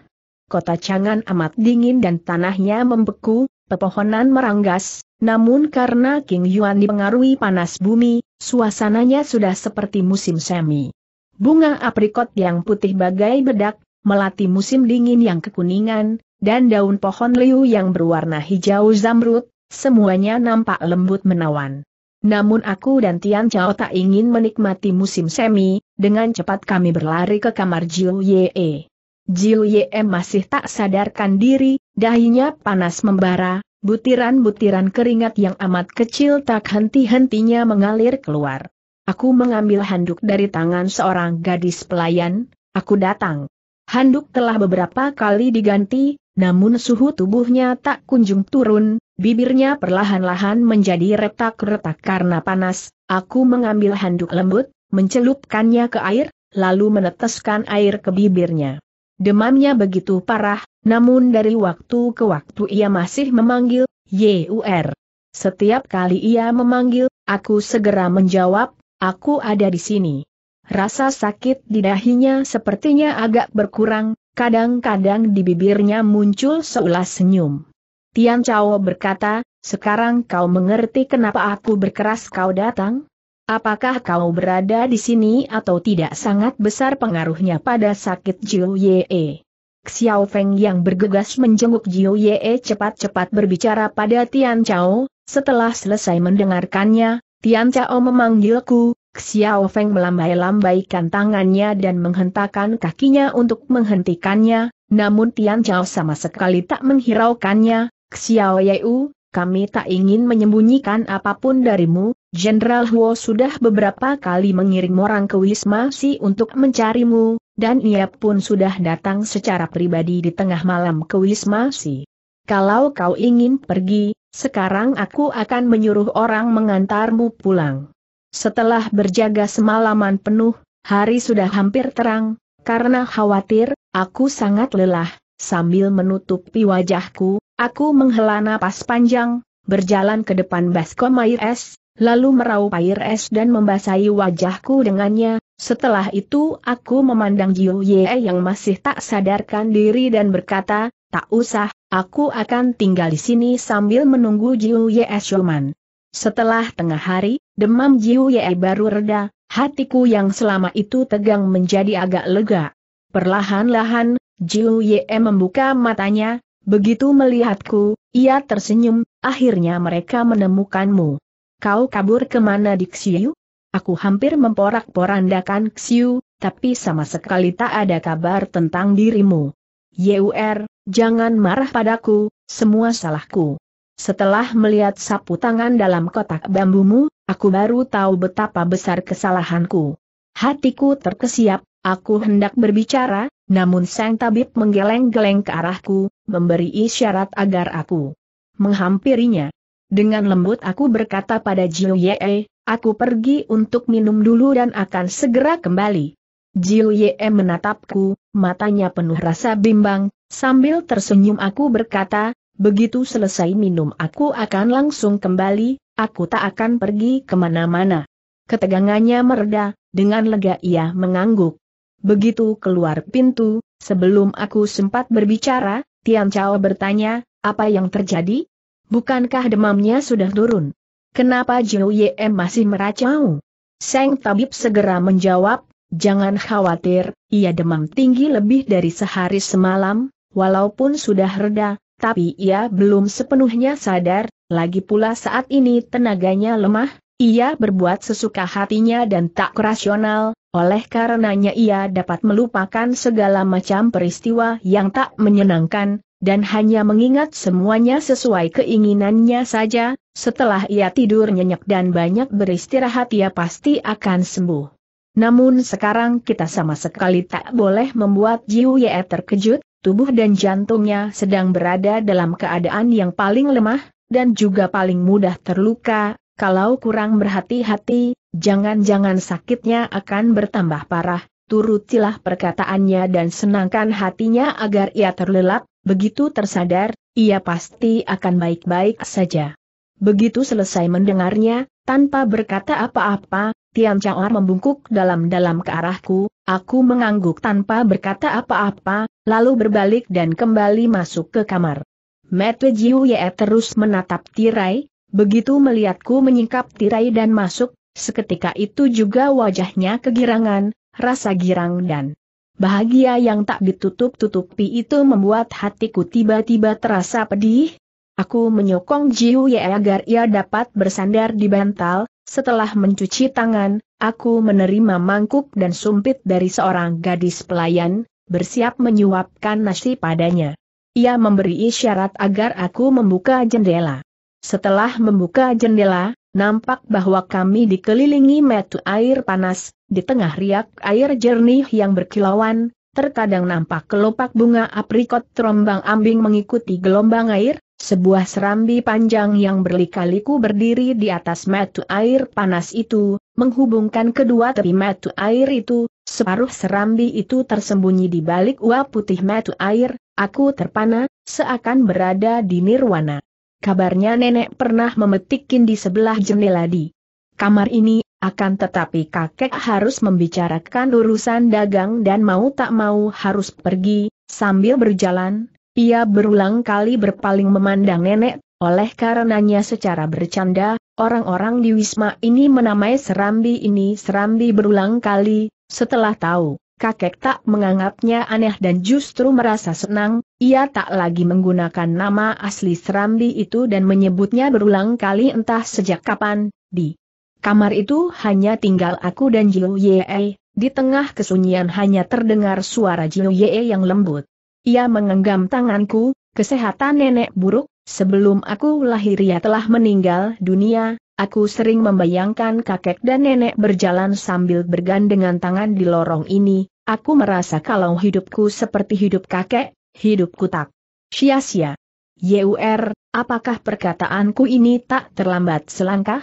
Speaker 1: Kota Changan amat dingin dan tanahnya membeku, pepohonan meranggas, namun karena King Yuan dipengaruhi panas bumi, suasananya sudah seperti musim semi. Bunga aprikot yang putih bagai bedak, melati musim dingin yang kekuningan, dan daun pohon liu yang berwarna hijau zamrud, semuanya nampak lembut menawan. Namun aku dan Tian Chao tak ingin menikmati musim semi, dengan cepat kami berlari ke kamar Jiu Ye. Jiu Ye masih tak sadarkan diri, dahinya panas membara, butiran-butiran keringat yang amat kecil tak henti-hentinya mengalir keluar. Aku mengambil handuk dari tangan seorang gadis pelayan, aku datang. Handuk telah beberapa kali diganti, namun suhu tubuhnya tak kunjung turun, bibirnya perlahan-lahan menjadi retak-retak karena panas, aku mengambil handuk lembut, mencelupkannya ke air, lalu meneteskan air ke bibirnya. Demamnya begitu parah, namun dari waktu ke waktu ia masih memanggil, Yur. Setiap kali ia memanggil, aku segera menjawab, aku ada di sini. Rasa sakit di dahinya sepertinya agak berkurang, Kadang-kadang di bibirnya muncul seulas senyum. Tian Chao berkata, sekarang kau mengerti kenapa aku berkeras kau datang? Apakah kau berada di sini atau tidak sangat besar pengaruhnya pada sakit Jiu Ye? Xiao Feng yang bergegas menjenguk Jiu Ye cepat-cepat berbicara pada Tian Chao, setelah selesai mendengarkannya, Tian Chao memanggilku, Xiao Feng melambai-lambaikan tangannya dan menghentakkan kakinya untuk menghentikannya, namun Tian Chao sama sekali tak menghiraukannya, Xiao Yeu, kami tak ingin menyembunyikan apapun darimu, Jenderal Huo sudah beberapa kali mengirim orang ke Wisma Si untuk mencarimu, dan ia pun sudah datang secara pribadi di tengah malam ke Wisma Si. Kalau kau ingin pergi, sekarang aku akan menyuruh orang mengantarmu pulang. Setelah berjaga semalaman penuh, hari sudah hampir terang, karena khawatir, aku sangat lelah, sambil menutupi wajahku, aku menghela napas panjang, berjalan ke depan baskom air es, lalu meraup air es dan membasahi wajahku dengannya, setelah itu aku memandang Jiu Ye yang masih tak sadarkan diri dan berkata, tak usah, aku akan tinggal di sini sambil menunggu Jiu Ye Shoman. Setelah tengah hari, Demam Jiu Ye baru reda, hatiku yang selama itu tegang menjadi agak lega. Perlahan-lahan, Jiu Ye membuka matanya, begitu melihatku, ia tersenyum, akhirnya mereka menemukanmu. Kau kabur kemana di Xiu? Aku hampir memporak-porandakan Xiu, tapi sama sekali tak ada kabar tentang dirimu. Yur, jangan marah padaku, semua salahku. Setelah melihat sapu tangan dalam kotak bambumu, aku baru tahu betapa besar kesalahanku. Hatiku terkesiap, aku hendak berbicara, namun sang tabib menggeleng-geleng ke arahku, memberi isyarat agar aku menghampirinya. Dengan lembut aku berkata pada Jiu Ye, aku pergi untuk minum dulu dan akan segera kembali. Jiu Ye menatapku, matanya penuh rasa bimbang, sambil tersenyum aku berkata, begitu selesai minum aku akan langsung kembali, aku tak akan pergi kemana-mana. Ketegangannya mereda, dengan lega ia mengangguk. Begitu keluar pintu, sebelum aku sempat berbicara, Tian Chao bertanya, apa yang terjadi? Bukankah demamnya sudah turun? Kenapa Jiu Yem masih meracau? Seng tabib segera menjawab, jangan khawatir, ia demam tinggi lebih dari sehari semalam, walaupun sudah reda, tapi ia belum sepenuhnya sadar, lagi pula saat ini tenaganya lemah, ia berbuat sesuka hatinya dan tak rasional, oleh karenanya ia dapat melupakan segala macam peristiwa yang tak menyenangkan, dan hanya mengingat semuanya sesuai keinginannya saja, setelah ia tidur nyenyak dan banyak beristirahat ia pasti akan sembuh. Namun sekarang kita sama sekali tak boleh membuat Jiu Ye terkejut, tubuh dan jantungnya sedang berada dalam keadaan yang paling lemah, dan juga paling mudah terluka, kalau kurang berhati-hati, jangan-jangan sakitnya akan bertambah parah, turutilah perkataannya dan senangkan hatinya agar ia terlelap, begitu tersadar, ia pasti akan baik-baik saja. Begitu selesai mendengarnya, tanpa berkata apa-apa, Tian Chaoar membungkuk dalam-dalam ke arahku, aku mengangguk tanpa berkata apa-apa, lalu berbalik dan kembali masuk ke kamar. Mete Jiu Ye terus menatap tirai, begitu melihatku menyingkap tirai dan masuk, seketika itu juga wajahnya kegirangan, rasa girang dan bahagia yang tak ditutup-tutupi itu membuat hatiku tiba-tiba terasa pedih, Aku menyokong Jiu Ye agar ia dapat bersandar di bantal, setelah mencuci tangan, aku menerima mangkuk dan sumpit dari seorang gadis pelayan, bersiap menyuapkan nasi padanya. Ia memberi isyarat agar aku membuka jendela. Setelah membuka jendela, nampak bahwa kami dikelilingi metu air panas, di tengah riak air jernih yang berkilauan, terkadang nampak kelopak bunga aprikot terombang ambing mengikuti gelombang air, sebuah serambi panjang yang berlikaliku berdiri di atas metu air panas itu, menghubungkan kedua tepi metu air itu, separuh serambi itu tersembunyi di balik uap putih metu air, aku terpana, seakan berada di nirwana. Kabarnya nenek pernah memetikin di sebelah jendela di kamar ini, akan tetapi kakek harus membicarakan urusan dagang dan mau tak mau harus pergi, sambil berjalan, ia berulang kali berpaling memandang nenek, oleh karenanya secara bercanda, orang-orang di Wisma ini menamai Serambi ini Serambi berulang kali, setelah tahu, kakek tak menganggapnya aneh dan justru merasa senang, ia tak lagi menggunakan nama asli Serambi itu dan menyebutnya berulang kali entah sejak kapan, di kamar itu hanya tinggal aku dan Jiu di tengah kesunyian hanya terdengar suara Jiu yang lembut. Ia mengenggam tanganku, kesehatan nenek buruk, sebelum aku lahir ia telah meninggal dunia, aku sering membayangkan kakek dan nenek berjalan sambil bergandengan tangan di lorong ini, aku merasa kalau hidupku seperti hidup kakek, hidupku tak sia-sia. YUR, er, apakah perkataanku ini tak terlambat selangkah?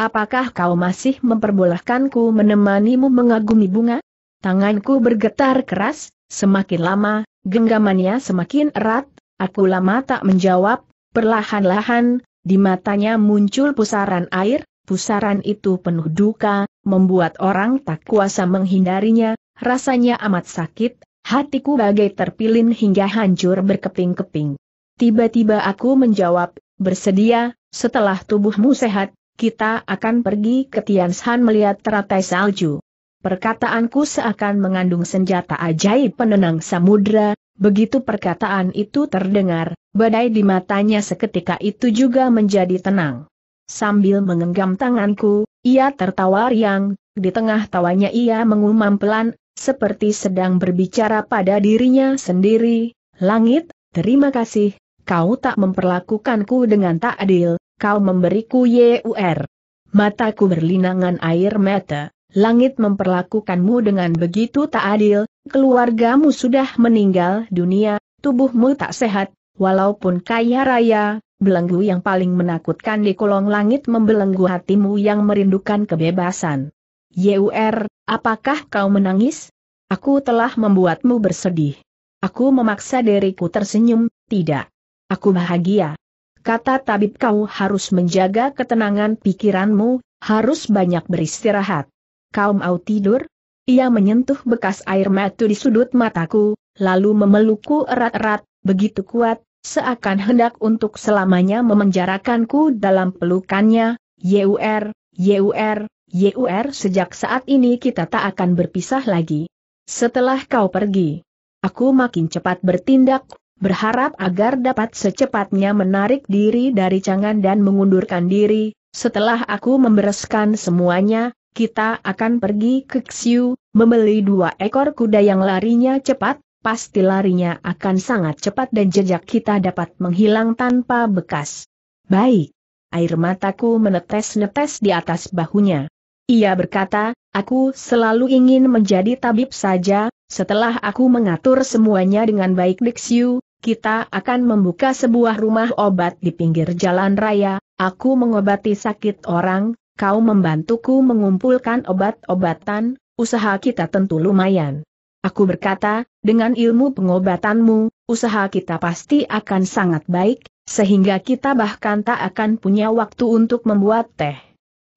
Speaker 1: Apakah kau masih memperbolehkanku menemanimu mengagumi bunga? Tanganku bergetar keras, semakin lama, Genggamannya semakin erat, aku lama tak menjawab, perlahan-lahan, di matanya muncul pusaran air, pusaran itu penuh duka, membuat orang tak kuasa menghindarinya, rasanya amat sakit, hatiku bagai terpilin hingga hancur berkeping-keping. Tiba-tiba aku menjawab, bersedia, setelah tubuhmu sehat, kita akan pergi ke Tianshan melihat teratai salju. Perkataanku seakan mengandung senjata ajaib penenang samudra, begitu perkataan itu terdengar, badai di matanya seketika itu juga menjadi tenang. Sambil mengenggam tanganku, ia tertawa riang, di tengah tawanya ia mengumam pelan, seperti sedang berbicara pada dirinya sendiri, Langit, terima kasih, kau tak memperlakukanku dengan tak adil, kau memberiku YUR. Mataku berlinangan air mata langit memperlakukanmu dengan begitu tak adil, keluargamu sudah meninggal dunia, tubuhmu tak sehat, walaupun kaya raya, belenggu yang paling menakutkan di kolong langit membelenggu hatimu yang merindukan kebebasan. Yur, apakah kau menangis? Aku telah membuatmu bersedih. Aku memaksa diriku tersenyum, tidak. Aku bahagia. Kata tabib kau harus menjaga ketenangan pikiranmu, harus banyak beristirahat. Kau mau tidur? Ia menyentuh bekas air mata di sudut mataku, lalu memelukku erat-erat, begitu kuat, seakan hendak untuk selamanya memenjarakanku dalam pelukannya, YUR, YUR, YUR sejak saat ini kita tak akan berpisah lagi. Setelah kau pergi, aku makin cepat bertindak, berharap agar dapat secepatnya menarik diri dari cangan dan mengundurkan diri, setelah aku membereskan semuanya, kita akan pergi ke Xiu, membeli dua ekor kuda yang larinya cepat, pasti larinya akan sangat cepat dan jejak kita dapat menghilang tanpa bekas. Baik. Air mataku menetes-netes di atas bahunya. Ia berkata, aku selalu ingin menjadi tabib saja, setelah aku mengatur semuanya dengan baik Xiu, kita akan membuka sebuah rumah obat di pinggir jalan raya, aku mengobati sakit orang, kau membantuku mengumpulkan obat-obatan, usaha kita tentu lumayan. Aku berkata, dengan ilmu pengobatanmu, usaha kita pasti akan sangat baik, sehingga kita bahkan tak akan punya waktu untuk membuat teh.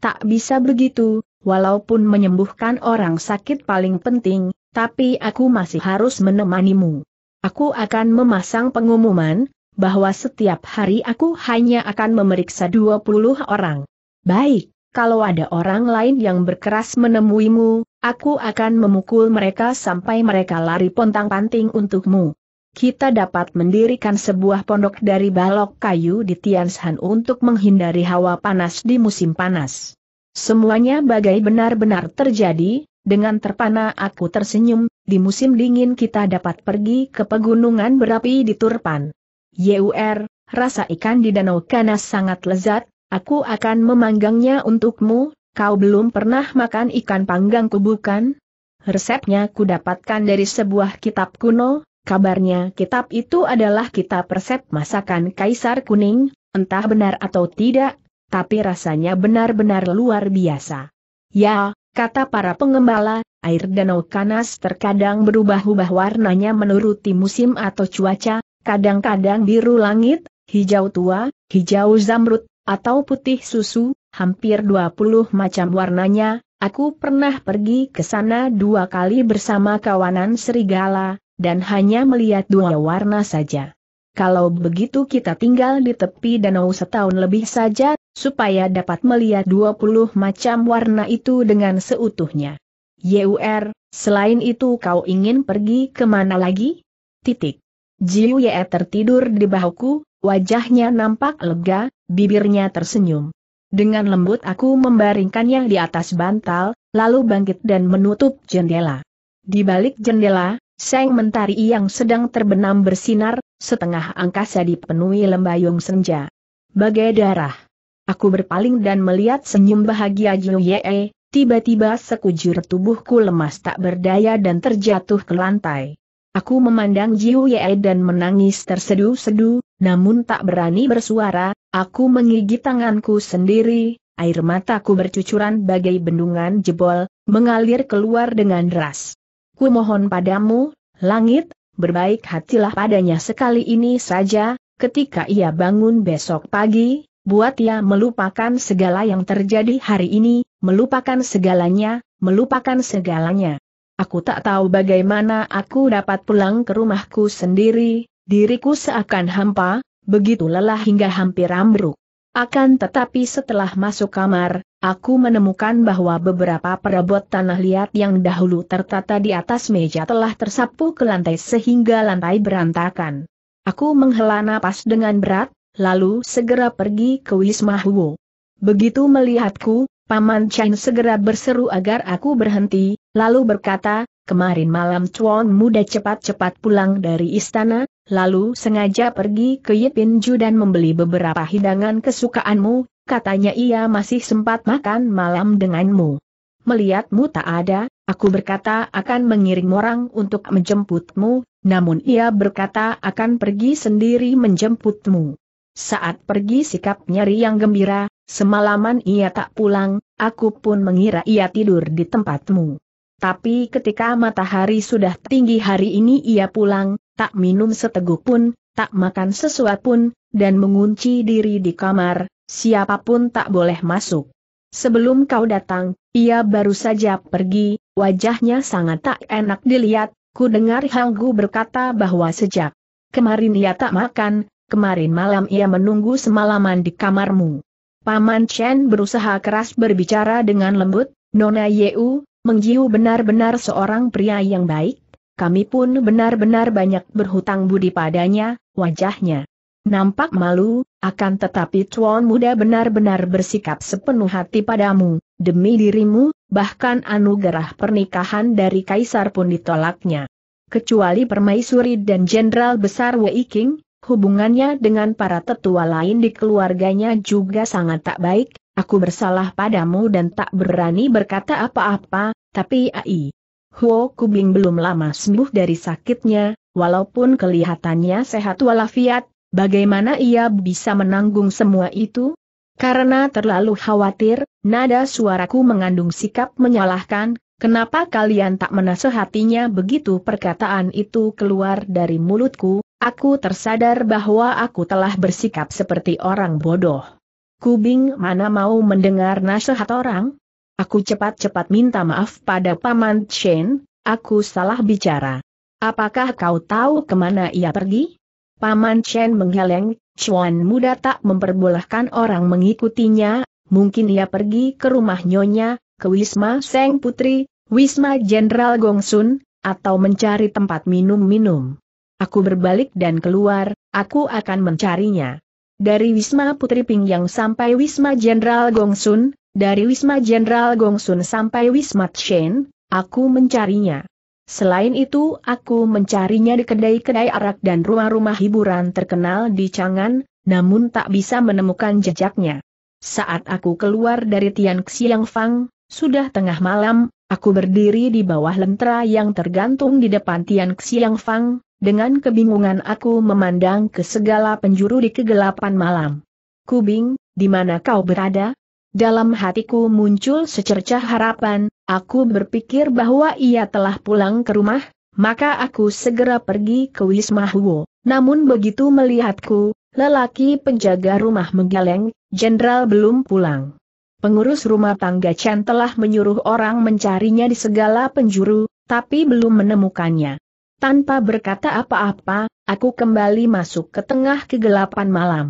Speaker 1: Tak bisa begitu, walaupun menyembuhkan orang sakit paling penting, tapi aku masih harus menemanimu. Aku akan memasang pengumuman, bahwa setiap hari aku hanya akan memeriksa 20 orang. Baik kalau ada orang lain yang berkeras menemuimu, aku akan memukul mereka sampai mereka lari pontang-panting untukmu. Kita dapat mendirikan sebuah pondok dari balok kayu di Tianshan untuk menghindari hawa panas di musim panas. Semuanya bagai benar-benar terjadi, dengan terpana aku tersenyum, di musim dingin kita dapat pergi ke pegunungan berapi di Turpan. Yur, rasa ikan di Danau Kanas sangat lezat, Aku akan memanggangnya untukmu, kau belum pernah makan ikan panggangku bukan? Resepnya ku dapatkan dari sebuah kitab kuno, kabarnya kitab itu adalah kitab resep masakan Kaisar Kuning, entah benar atau tidak, tapi rasanya benar-benar luar biasa. Ya, kata para pengembala, air danau kanas terkadang berubah-ubah warnanya menuruti musim atau cuaca, kadang-kadang biru langit, hijau tua, hijau zamrud, atau putih susu, hampir 20 macam warnanya, aku pernah pergi ke sana dua kali bersama kawanan serigala, dan hanya melihat dua warna saja. Kalau begitu kita tinggal di tepi danau setahun lebih saja, supaya dapat melihat 20 macam warna itu dengan seutuhnya. YUR, selain itu kau ingin pergi kemana lagi? Titik. Jiu Ye tertidur di bahuku, wajahnya nampak lega, Bibirnya tersenyum. Dengan lembut aku membaringkannya di atas bantal, lalu bangkit dan menutup jendela. Di balik jendela, seng mentari yang sedang terbenam bersinar, setengah angkasa dipenuhi lembayung senja. Bagai darah. Aku berpaling dan melihat senyum bahagia Jiu Ye, tiba-tiba sekujur tubuhku lemas tak berdaya dan terjatuh ke lantai. Aku memandang Jiu dan menangis tersedu-sedu, namun tak berani bersuara, aku menggigit tanganku sendiri, air mataku bercucuran bagai bendungan jebol, mengalir keluar dengan deras. Ku mohon padamu, langit, berbaik hatilah padanya sekali ini saja, ketika ia bangun besok pagi, buat ia melupakan segala yang terjadi hari ini, melupakan segalanya, melupakan segalanya. Aku tak tahu bagaimana aku dapat pulang ke rumahku sendiri, diriku seakan hampa, begitu lelah hingga hampir ambruk. Akan tetapi setelah masuk kamar, aku menemukan bahwa beberapa perabot tanah liat yang dahulu tertata di atas meja telah tersapu ke lantai sehingga lantai berantakan. Aku menghela napas dengan berat, lalu segera pergi ke Wisma Huo. Begitu melihatku, Paman Chen segera berseru agar aku berhenti, lalu berkata, kemarin malam Chuan muda cepat-cepat pulang dari istana, lalu sengaja pergi ke Yipinju dan membeli beberapa hidangan kesukaanmu, katanya ia masih sempat makan malam denganmu. Melihatmu tak ada, aku berkata akan mengirim orang untuk menjemputmu, namun ia berkata akan pergi sendiri menjemputmu. Saat pergi sikapnya riang gembira, semalaman ia tak pulang, aku pun mengira ia tidur di tempatmu. Tapi ketika matahari sudah tinggi hari ini ia pulang, tak minum seteguk pun, tak makan sesuap pun, dan mengunci diri di kamar, siapapun tak boleh masuk. Sebelum kau datang, ia baru saja pergi, wajahnya sangat tak enak dilihat, ku dengar Hanggu berkata bahwa sejak kemarin ia tak makan, kemarin malam ia menunggu semalaman di kamarmu. Paman Chen berusaha keras berbicara dengan lembut, Nona Yeu, Mengjiu benar-benar seorang pria yang baik, kami pun benar-benar banyak berhutang budi padanya, wajahnya. Nampak malu, akan tetapi tuan muda benar-benar bersikap sepenuh hati padamu, demi dirimu, bahkan anugerah pernikahan dari kaisar pun ditolaknya. Kecuali permaisuri dan jenderal besar Wei King, hubungannya dengan para tetua lain di keluarganya juga sangat tak baik, Aku bersalah padamu dan tak berani berkata apa-apa, tapi ai. Huo Kubing belum lama sembuh dari sakitnya, walaupun kelihatannya sehat walafiat, bagaimana ia bisa menanggung semua itu? Karena terlalu khawatir, nada suaraku mengandung sikap menyalahkan, Kenapa kalian tak menasehatinya begitu perkataan itu keluar dari mulutku, aku tersadar bahwa aku telah bersikap seperti orang bodoh. Kubing mana mau mendengar nasihat orang? Aku cepat-cepat minta maaf pada Paman Chen, aku salah bicara. Apakah kau tahu kemana ia pergi? Paman Chen menggeleng, Chuan muda tak memperbolehkan orang mengikutinya, mungkin ia pergi ke rumah nyonya, ke Wisma Seng Putri, Wisma Jenderal Gongsun, atau mencari tempat minum-minum. Aku berbalik dan keluar, aku akan mencarinya. Dari Wisma Putri Pingyang sampai Wisma Jenderal Gongsun, dari Wisma Jenderal Gongsun sampai Wisma Chen, aku mencarinya. Selain itu, aku mencarinya di kedai-kedai arak dan rumah-rumah hiburan terkenal di Changan, namun tak bisa menemukan jejaknya. Saat aku keluar dari Tian Xiang Fang, sudah tengah malam, aku berdiri di bawah lentera yang tergantung di depan Tian Xiang Fang, dengan kebingungan aku memandang ke segala penjuru di kegelapan malam. Kubing, di mana kau berada? Dalam hatiku muncul secercah harapan, aku berpikir bahwa ia telah pulang ke rumah, maka aku segera pergi ke Wisma Huo. Namun begitu melihatku, lelaki penjaga rumah menggeleng, jenderal belum pulang. Pengurus rumah tangga Chen telah menyuruh orang mencarinya di segala penjuru, tapi belum menemukannya. Tanpa berkata apa-apa, aku kembali masuk ke tengah kegelapan malam.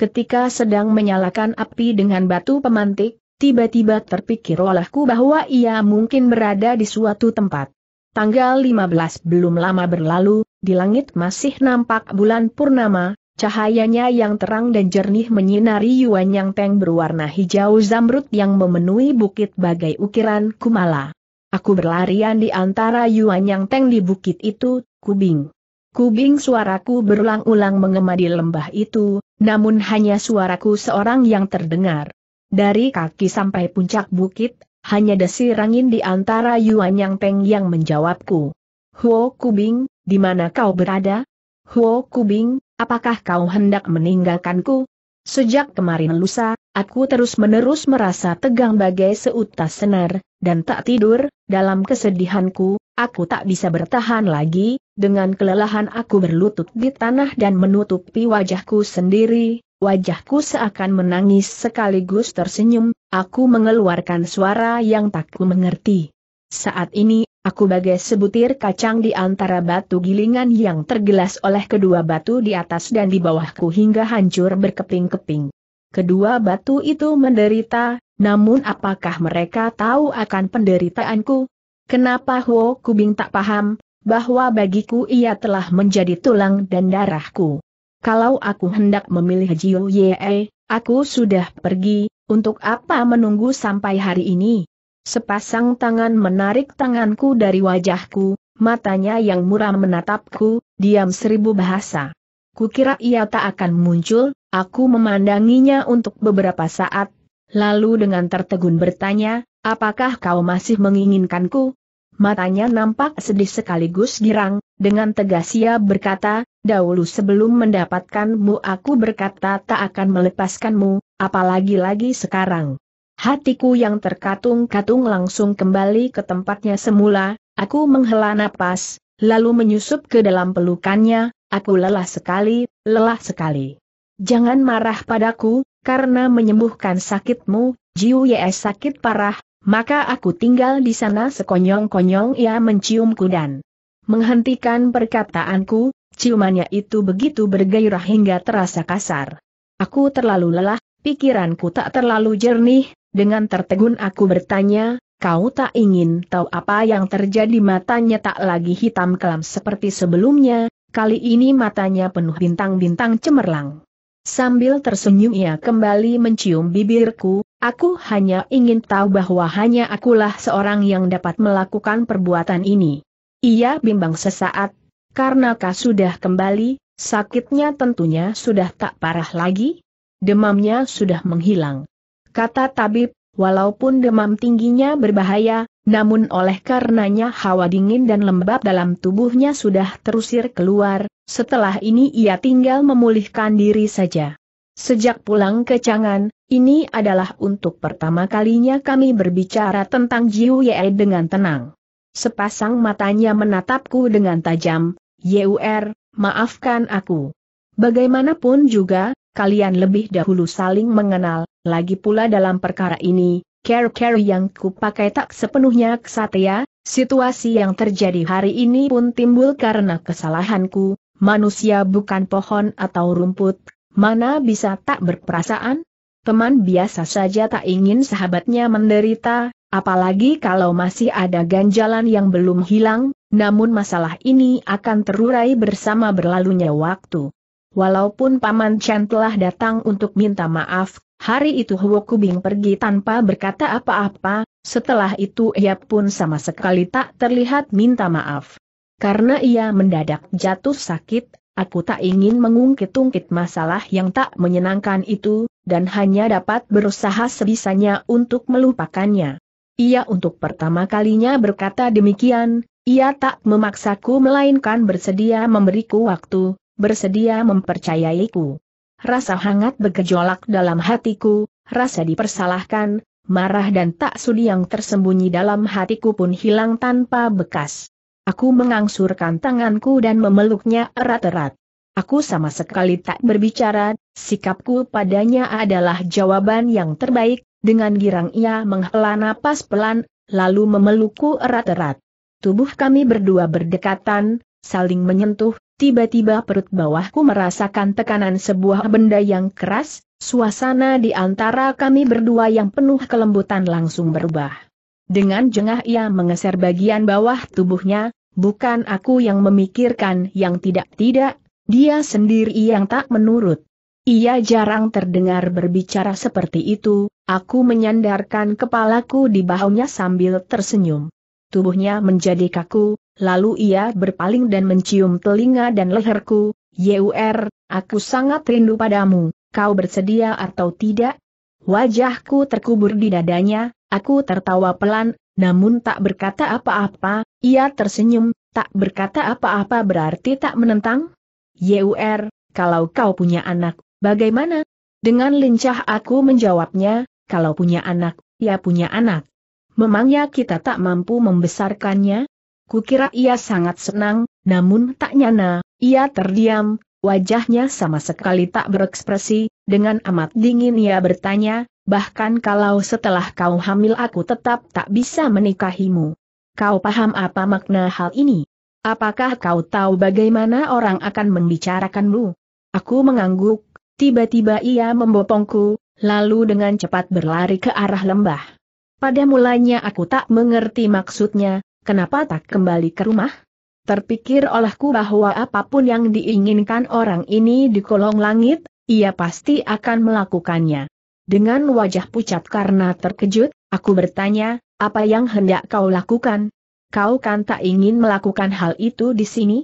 Speaker 1: Ketika sedang menyalakan api dengan batu pemantik, tiba-tiba terpikir olehku bahwa ia mungkin berada di suatu tempat. Tanggal 15 belum lama berlalu, di langit masih nampak bulan purnama, Cahayanya yang terang dan jernih menyinari Yuan Yang Teng berwarna hijau zamrud yang memenuhi bukit bagai ukiran kumala. Aku berlarian di antara Yuan Yang Teng di bukit itu, kubing. Kubing suaraku berulang-ulang mengema lembah itu, namun hanya suaraku seorang yang terdengar. Dari kaki sampai puncak bukit, hanya desir angin di antara Yuan Yang Teng yang menjawabku. Huo Kubing, di mana kau berada? Huo Kubing, apakah kau hendak meninggalkanku? Sejak kemarin lusa, aku terus-menerus merasa tegang bagai seutas senar, dan tak tidur, dalam kesedihanku, aku tak bisa bertahan lagi, dengan kelelahan aku berlutut di tanah dan menutupi wajahku sendiri, wajahku seakan menangis sekaligus tersenyum, aku mengeluarkan suara yang tak ku mengerti. Saat ini, aku bagai sebutir kacang di antara batu gilingan yang tergelas oleh kedua batu di atas dan di bawahku hingga hancur berkeping-keping. Kedua batu itu menderita, namun apakah mereka tahu akan penderitaanku? Kenapa Huo Kubing tak paham, bahwa bagiku ia telah menjadi tulang dan darahku. Kalau aku hendak memilih Jiu Ye, aku sudah pergi, untuk apa menunggu sampai hari ini? Sepasang tangan menarik tanganku dari wajahku, matanya yang muram menatapku, diam seribu bahasa. Kukira ia tak akan muncul, aku memandanginya untuk beberapa saat, Lalu dengan tertegun bertanya, apakah kau masih menginginkanku? Matanya nampak sedih sekaligus girang, dengan tegas ia berkata, dahulu sebelum mendapatkanmu aku berkata tak akan melepaskanmu, apalagi lagi sekarang. Hatiku yang terkatung-katung langsung kembali ke tempatnya semula, aku menghela napas, lalu menyusup ke dalam pelukannya, aku lelah sekali, lelah sekali. Jangan marah padaku, karena menyembuhkan sakitmu, Jiu Ye sakit parah, maka aku tinggal di sana sekonyong-konyong ia menciumku dan menghentikan perkataanku, ciumannya itu begitu bergairah hingga terasa kasar. Aku terlalu lelah, pikiranku tak terlalu jernih, dengan tertegun aku bertanya, kau tak ingin tahu apa yang terjadi matanya tak lagi hitam kelam seperti sebelumnya, kali ini matanya penuh bintang-bintang cemerlang. Sambil tersenyum ia kembali mencium bibirku, aku hanya ingin tahu bahwa hanya akulah seorang yang dapat melakukan perbuatan ini. Ia bimbang sesaat, karena kau sudah kembali, sakitnya tentunya sudah tak parah lagi, demamnya sudah menghilang. Kata tabib, walaupun demam tingginya berbahaya, namun oleh karenanya hawa dingin dan lembab dalam tubuhnya sudah terusir keluar, setelah ini ia tinggal memulihkan diri saja. Sejak pulang ke Cangan, ini adalah untuk pertama kalinya kami berbicara tentang Jiu Ye dengan tenang. Sepasang matanya menatapku dengan tajam, Yur, maafkan aku. Bagaimanapun juga, kalian lebih dahulu saling mengenal, lagi pula dalam perkara ini, care-care yang kupakai tak sepenuhnya kesatria, situasi yang terjadi hari ini pun timbul karena kesalahanku, manusia bukan pohon atau rumput, mana bisa tak berperasaan? Teman biasa saja tak ingin sahabatnya menderita, apalagi kalau masih ada ganjalan yang belum hilang, namun masalah ini akan terurai bersama berlalunya waktu. Walaupun Paman Chen telah datang untuk minta maaf, hari itu Huo Kubing pergi tanpa berkata apa-apa, setelah itu ia pun sama sekali tak terlihat minta maaf. Karena ia mendadak jatuh sakit, aku tak ingin mengungkit-ungkit masalah yang tak menyenangkan itu, dan hanya dapat berusaha sebisanya untuk melupakannya. Ia untuk pertama kalinya berkata demikian, ia tak memaksaku melainkan bersedia memberiku waktu, bersedia mempercayaiku. Rasa hangat bergejolak dalam hatiku, rasa dipersalahkan, marah dan tak sudi yang tersembunyi dalam hatiku pun hilang tanpa bekas. Aku mengangsurkan tanganku dan memeluknya erat-erat. Aku sama sekali tak berbicara, sikapku padanya adalah jawaban yang terbaik, dengan girang ia menghela napas pelan, lalu memelukku erat-erat. Tubuh kami berdua berdekatan, saling menyentuh, tiba-tiba perut bawahku merasakan tekanan sebuah benda yang keras, suasana di antara kami berdua yang penuh kelembutan langsung berubah. Dengan jengah ia mengeser bagian bawah tubuhnya, bukan aku yang memikirkan yang tidak-tidak, dia sendiri yang tak menurut. Ia jarang terdengar berbicara seperti itu, aku menyandarkan kepalaku di bahunya sambil tersenyum. Tubuhnya menjadi kaku, Lalu ia berpaling dan mencium telinga dan leherku, Yur, er, aku sangat rindu padamu, kau bersedia atau tidak? Wajahku terkubur di dadanya, aku tertawa pelan, namun tak berkata apa-apa, ia tersenyum, tak berkata apa-apa berarti tak menentang? Yur, er, kalau kau punya anak, bagaimana? Dengan lincah aku menjawabnya, kalau punya anak, ya punya anak. Memangnya kita tak mampu membesarkannya? Kukira ia sangat senang, namun tak nyana, ia terdiam, wajahnya sama sekali tak berekspresi, dengan amat dingin ia bertanya, bahkan kalau setelah kau hamil aku tetap tak bisa menikahimu. Kau paham apa makna hal ini? Apakah kau tahu bagaimana orang akan membicarakanmu? Aku mengangguk, tiba-tiba ia membopongku, lalu dengan cepat berlari ke arah lembah. Pada mulanya aku tak mengerti maksudnya, kenapa tak kembali ke rumah? Terpikir olehku bahwa apapun yang diinginkan orang ini di kolong langit, ia pasti akan melakukannya. Dengan wajah pucat karena terkejut, aku bertanya, apa yang hendak kau lakukan? Kau kan tak ingin melakukan hal itu di sini?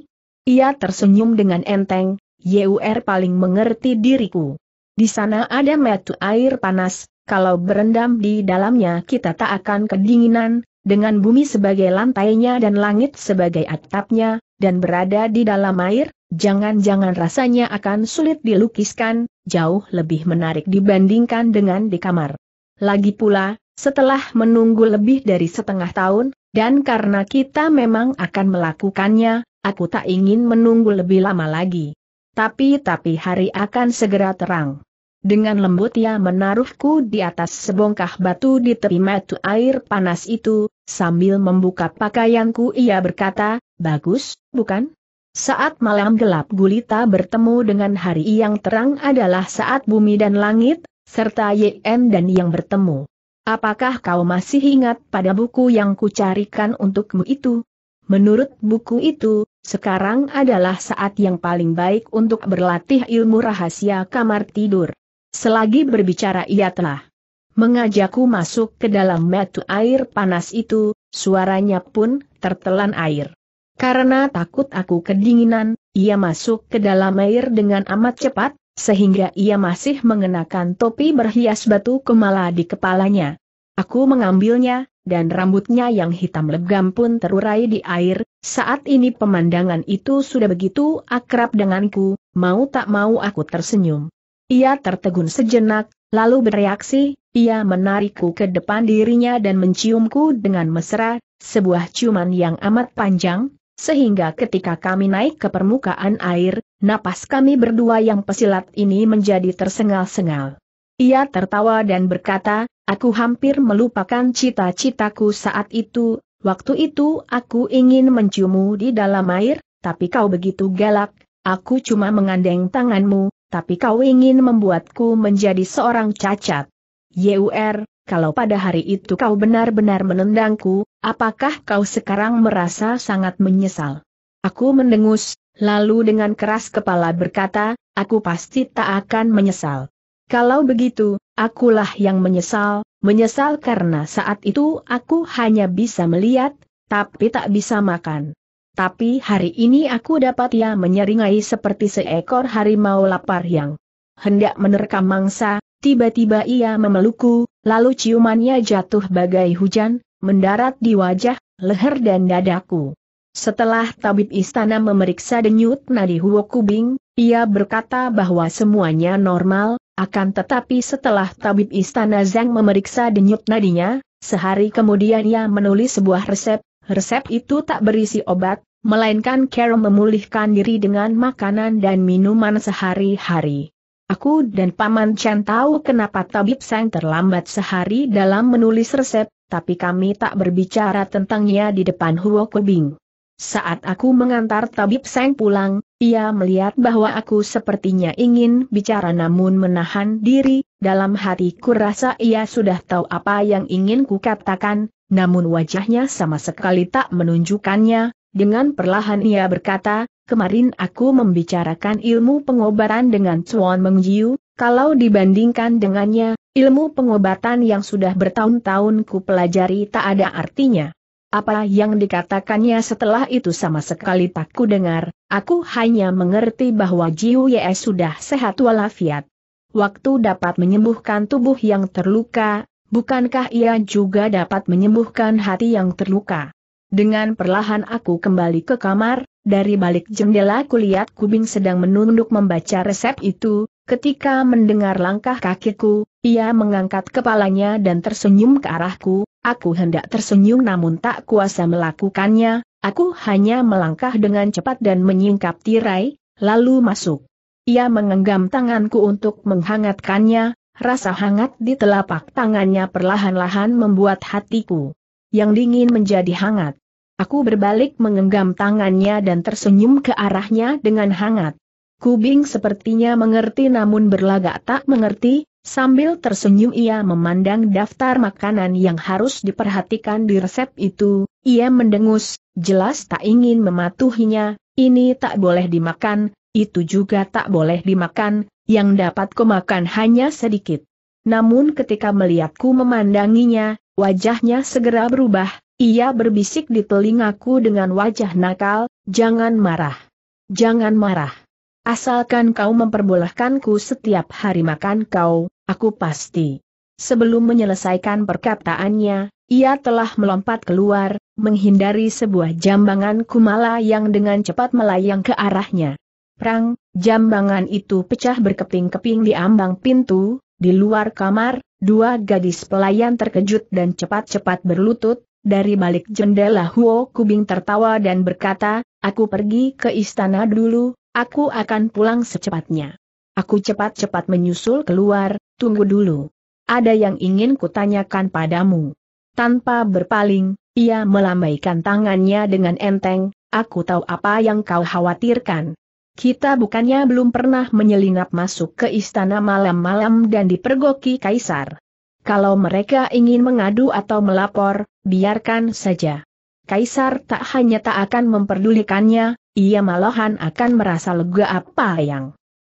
Speaker 1: Ia tersenyum dengan enteng, YUR er paling mengerti diriku. Di sana ada metu air panas, kalau berendam di dalamnya kita tak akan kedinginan, dengan bumi sebagai lantainya dan langit sebagai atapnya, dan berada di dalam air, jangan-jangan rasanya akan sulit dilukiskan, jauh lebih menarik dibandingkan dengan di kamar. Lagi pula, setelah menunggu lebih dari setengah tahun, dan karena kita memang akan melakukannya, aku tak ingin menunggu lebih lama lagi. Tapi-tapi hari akan segera terang. Dengan lembut ia menaruhku di atas sebongkah batu di tepi matu air panas itu, Sambil membuka pakaianku ia berkata, bagus, bukan? Saat malam gelap gulita bertemu dengan hari yang terang adalah saat bumi dan langit, serta YM dan yang bertemu. Apakah kau masih ingat pada buku yang kucarikan untukmu itu? Menurut buku itu, sekarang adalah saat yang paling baik untuk berlatih ilmu rahasia kamar tidur. Selagi berbicara ia telah mengajakku masuk ke dalam metu air panas itu, suaranya pun tertelan air. Karena takut aku kedinginan, ia masuk ke dalam air dengan amat cepat, sehingga ia masih mengenakan topi berhias batu kemala di kepalanya. Aku mengambilnya, dan rambutnya yang hitam legam pun terurai di air, saat ini pemandangan itu sudah begitu akrab denganku, mau tak mau aku tersenyum. Ia tertegun sejenak, Lalu bereaksi, ia menarikku ke depan dirinya dan menciumku dengan mesra, sebuah ciuman yang amat panjang, sehingga ketika kami naik ke permukaan air, napas kami berdua yang pesilat ini menjadi tersengal-sengal. Ia tertawa dan berkata, aku hampir melupakan cita-citaku saat itu, waktu itu aku ingin menciummu di dalam air, tapi kau begitu galak, aku cuma mengandeng tanganmu, tapi kau ingin membuatku menjadi seorang cacat. Yur, er, kalau pada hari itu kau benar-benar menendangku, apakah kau sekarang merasa sangat menyesal? Aku mendengus, lalu dengan keras kepala berkata, aku pasti tak akan menyesal. Kalau begitu, akulah yang menyesal, menyesal karena saat itu aku hanya bisa melihat, tapi tak bisa makan. Tapi hari ini aku dapat ia ya menyeringai seperti seekor harimau lapar yang hendak menerkam mangsa, tiba-tiba ia memelukku, lalu ciumannya jatuh bagai hujan, mendarat di wajah, leher dan dadaku. Setelah tabib istana memeriksa denyut nadi Huo Kubing, ia berkata bahwa semuanya normal, akan tetapi setelah tabib istana Zhang memeriksa denyut nadinya, sehari kemudian ia menulis sebuah resep, resep itu tak berisi obat, melainkan Carol memulihkan diri dengan makanan dan minuman sehari-hari. Aku dan Paman Chen tahu kenapa Tabib Sang terlambat sehari dalam menulis resep, tapi kami tak berbicara tentangnya di depan Huo Kebing. Saat aku mengantar Tabib Sang pulang, ia melihat bahwa aku sepertinya ingin bicara namun menahan diri, dalam hatiku rasa ia sudah tahu apa yang ingin kukatakan, namun wajahnya sama sekali tak menunjukkannya, dengan perlahan ia berkata, kemarin aku membicarakan ilmu pengobatan dengan Chuan Mengjiu, kalau dibandingkan dengannya, ilmu pengobatan yang sudah bertahun-tahun ku pelajari tak ada artinya. Apa yang dikatakannya setelah itu sama sekali tak ku dengar, aku hanya mengerti bahwa Jiu Ye sudah sehat walafiat. Waktu dapat menyembuhkan tubuh yang terluka, bukankah ia juga dapat menyembuhkan hati yang terluka? Dengan perlahan aku kembali ke kamar, dari balik jendela kulihat Kubing sedang menunduk membaca resep itu, ketika mendengar langkah kakiku, ia mengangkat kepalanya dan tersenyum ke arahku, aku hendak tersenyum namun tak kuasa melakukannya, aku hanya melangkah dengan cepat dan menyingkap tirai, lalu masuk. Ia mengenggam tanganku untuk menghangatkannya, rasa hangat di telapak tangannya perlahan-lahan membuat hatiku yang dingin menjadi hangat. Aku berbalik mengenggam tangannya dan tersenyum ke arahnya dengan hangat. Kubing sepertinya mengerti namun berlagak tak mengerti, sambil tersenyum ia memandang daftar makanan yang harus diperhatikan di resep itu, ia mendengus, jelas tak ingin mematuhinya, ini tak boleh dimakan, itu juga tak boleh dimakan, yang dapat kumakan hanya sedikit. Namun ketika melihatku memandanginya, Wajahnya segera berubah, ia berbisik di telingaku dengan wajah nakal, jangan marah. Jangan marah. Asalkan kau memperbolehkanku setiap hari makan kau, aku pasti. Sebelum menyelesaikan perkataannya, ia telah melompat keluar, menghindari sebuah jambangan kumala yang dengan cepat melayang ke arahnya. Prang, jambangan itu pecah berkeping-keping di ambang pintu, di luar kamar, dua gadis pelayan terkejut dan cepat-cepat berlutut, dari balik jendela Huo Kubing tertawa dan berkata, aku pergi ke istana dulu, aku akan pulang secepatnya. Aku cepat-cepat menyusul keluar, tunggu dulu. Ada yang ingin kutanyakan padamu. Tanpa berpaling, ia melambaikan tangannya dengan enteng, aku tahu apa yang kau khawatirkan. Kita bukannya belum pernah menyelinap masuk ke istana malam-malam dan dipergoki kaisar. Kalau mereka ingin mengadu atau melapor, biarkan saja. Kaisar tak hanya tak akan memperdulikannya, ia malahan akan merasa lega apa yang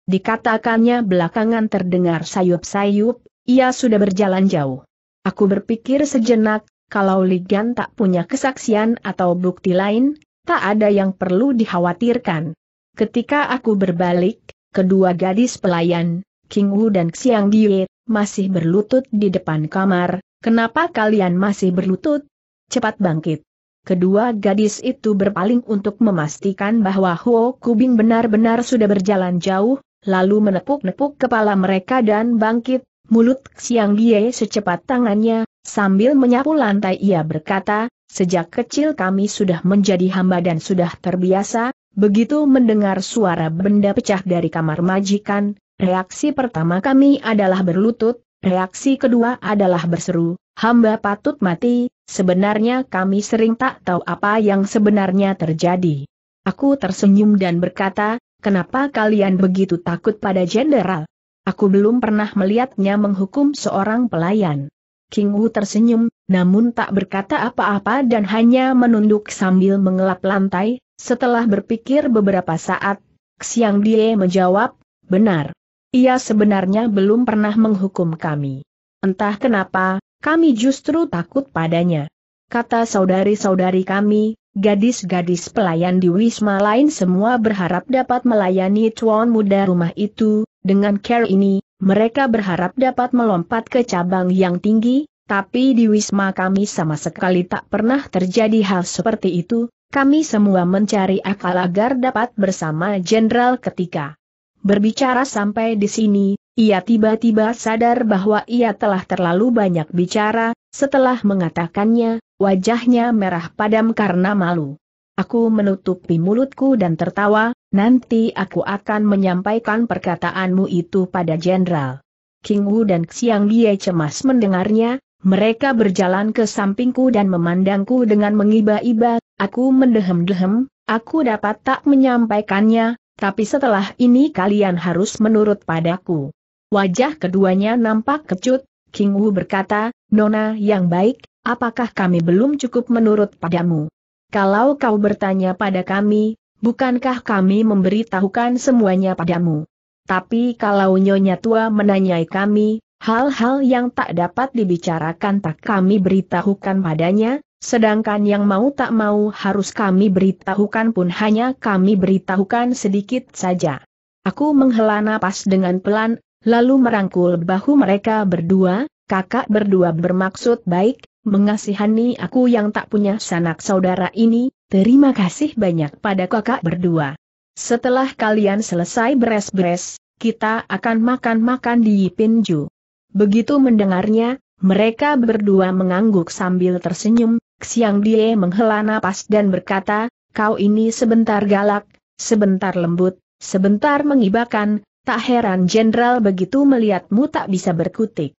Speaker 1: dikatakannya belakangan terdengar sayup-sayup, ia sudah berjalan jauh. Aku berpikir sejenak, kalau Ligan tak punya kesaksian atau bukti lain, tak ada yang perlu dikhawatirkan. Ketika aku berbalik, kedua gadis pelayan, King Wu dan Xiang Die, masih berlutut di depan kamar, kenapa kalian masih berlutut? Cepat bangkit. Kedua gadis itu berpaling untuk memastikan bahwa Huo Kubing benar-benar sudah berjalan jauh, lalu menepuk-nepuk kepala mereka dan bangkit, mulut Xiang Die secepat tangannya, sambil menyapu lantai ia berkata, sejak kecil kami sudah menjadi hamba dan sudah terbiasa, Begitu mendengar suara benda pecah dari kamar majikan, reaksi pertama kami adalah berlutut, reaksi kedua adalah berseru, hamba patut mati, sebenarnya kami sering tak tahu apa yang sebenarnya terjadi. Aku tersenyum dan berkata, kenapa kalian begitu takut pada jenderal? Aku belum pernah melihatnya menghukum seorang pelayan. King Wu tersenyum, namun tak berkata apa-apa dan hanya menunduk sambil mengelap lantai, setelah berpikir beberapa saat, Xiang Die menjawab, benar. Ia sebenarnya belum pernah menghukum kami. Entah kenapa, kami justru takut padanya. Kata saudari-saudari kami, gadis-gadis pelayan di Wisma lain semua berharap dapat melayani tuan muda rumah itu, dengan care ini, mereka berharap dapat melompat ke cabang yang tinggi, tapi di Wisma kami sama sekali tak pernah terjadi hal seperti itu, kami semua mencari akal agar dapat bersama jenderal ketika berbicara sampai di sini, ia tiba-tiba sadar bahwa ia telah terlalu banyak bicara, setelah mengatakannya, wajahnya merah padam karena malu. Aku menutupi mulutku dan tertawa, nanti aku akan menyampaikan perkataanmu itu pada jenderal. King Wu dan Xiang Lie cemas mendengarnya, mereka berjalan ke sampingku dan memandangku dengan mengiba-iba, Aku mendehem-dehem, aku dapat tak menyampaikannya, tapi setelah ini kalian harus menurut padaku. Wajah keduanya nampak kecut, King Wu berkata, Nona yang baik, apakah kami belum cukup menurut padamu? Kalau kau bertanya pada kami, bukankah kami memberitahukan semuanya padamu? Tapi kalau Nyonya Tua menanyai kami, hal-hal yang tak dapat dibicarakan tak kami beritahukan padanya, Sedangkan yang mau tak mau harus kami beritahukan pun hanya kami beritahukan sedikit saja. Aku menghela napas dengan pelan, lalu merangkul bahu mereka berdua, kakak berdua bermaksud baik, mengasihani aku yang tak punya sanak saudara ini, terima kasih banyak pada kakak berdua. Setelah kalian selesai beres-beres, kita akan makan-makan di Pinju. Begitu mendengarnya, mereka berdua mengangguk sambil tersenyum, Xiang Die menghela napas dan berkata, kau ini sebentar galak, sebentar lembut, sebentar mengibakan, tak heran jenderal begitu melihatmu tak bisa berkutik.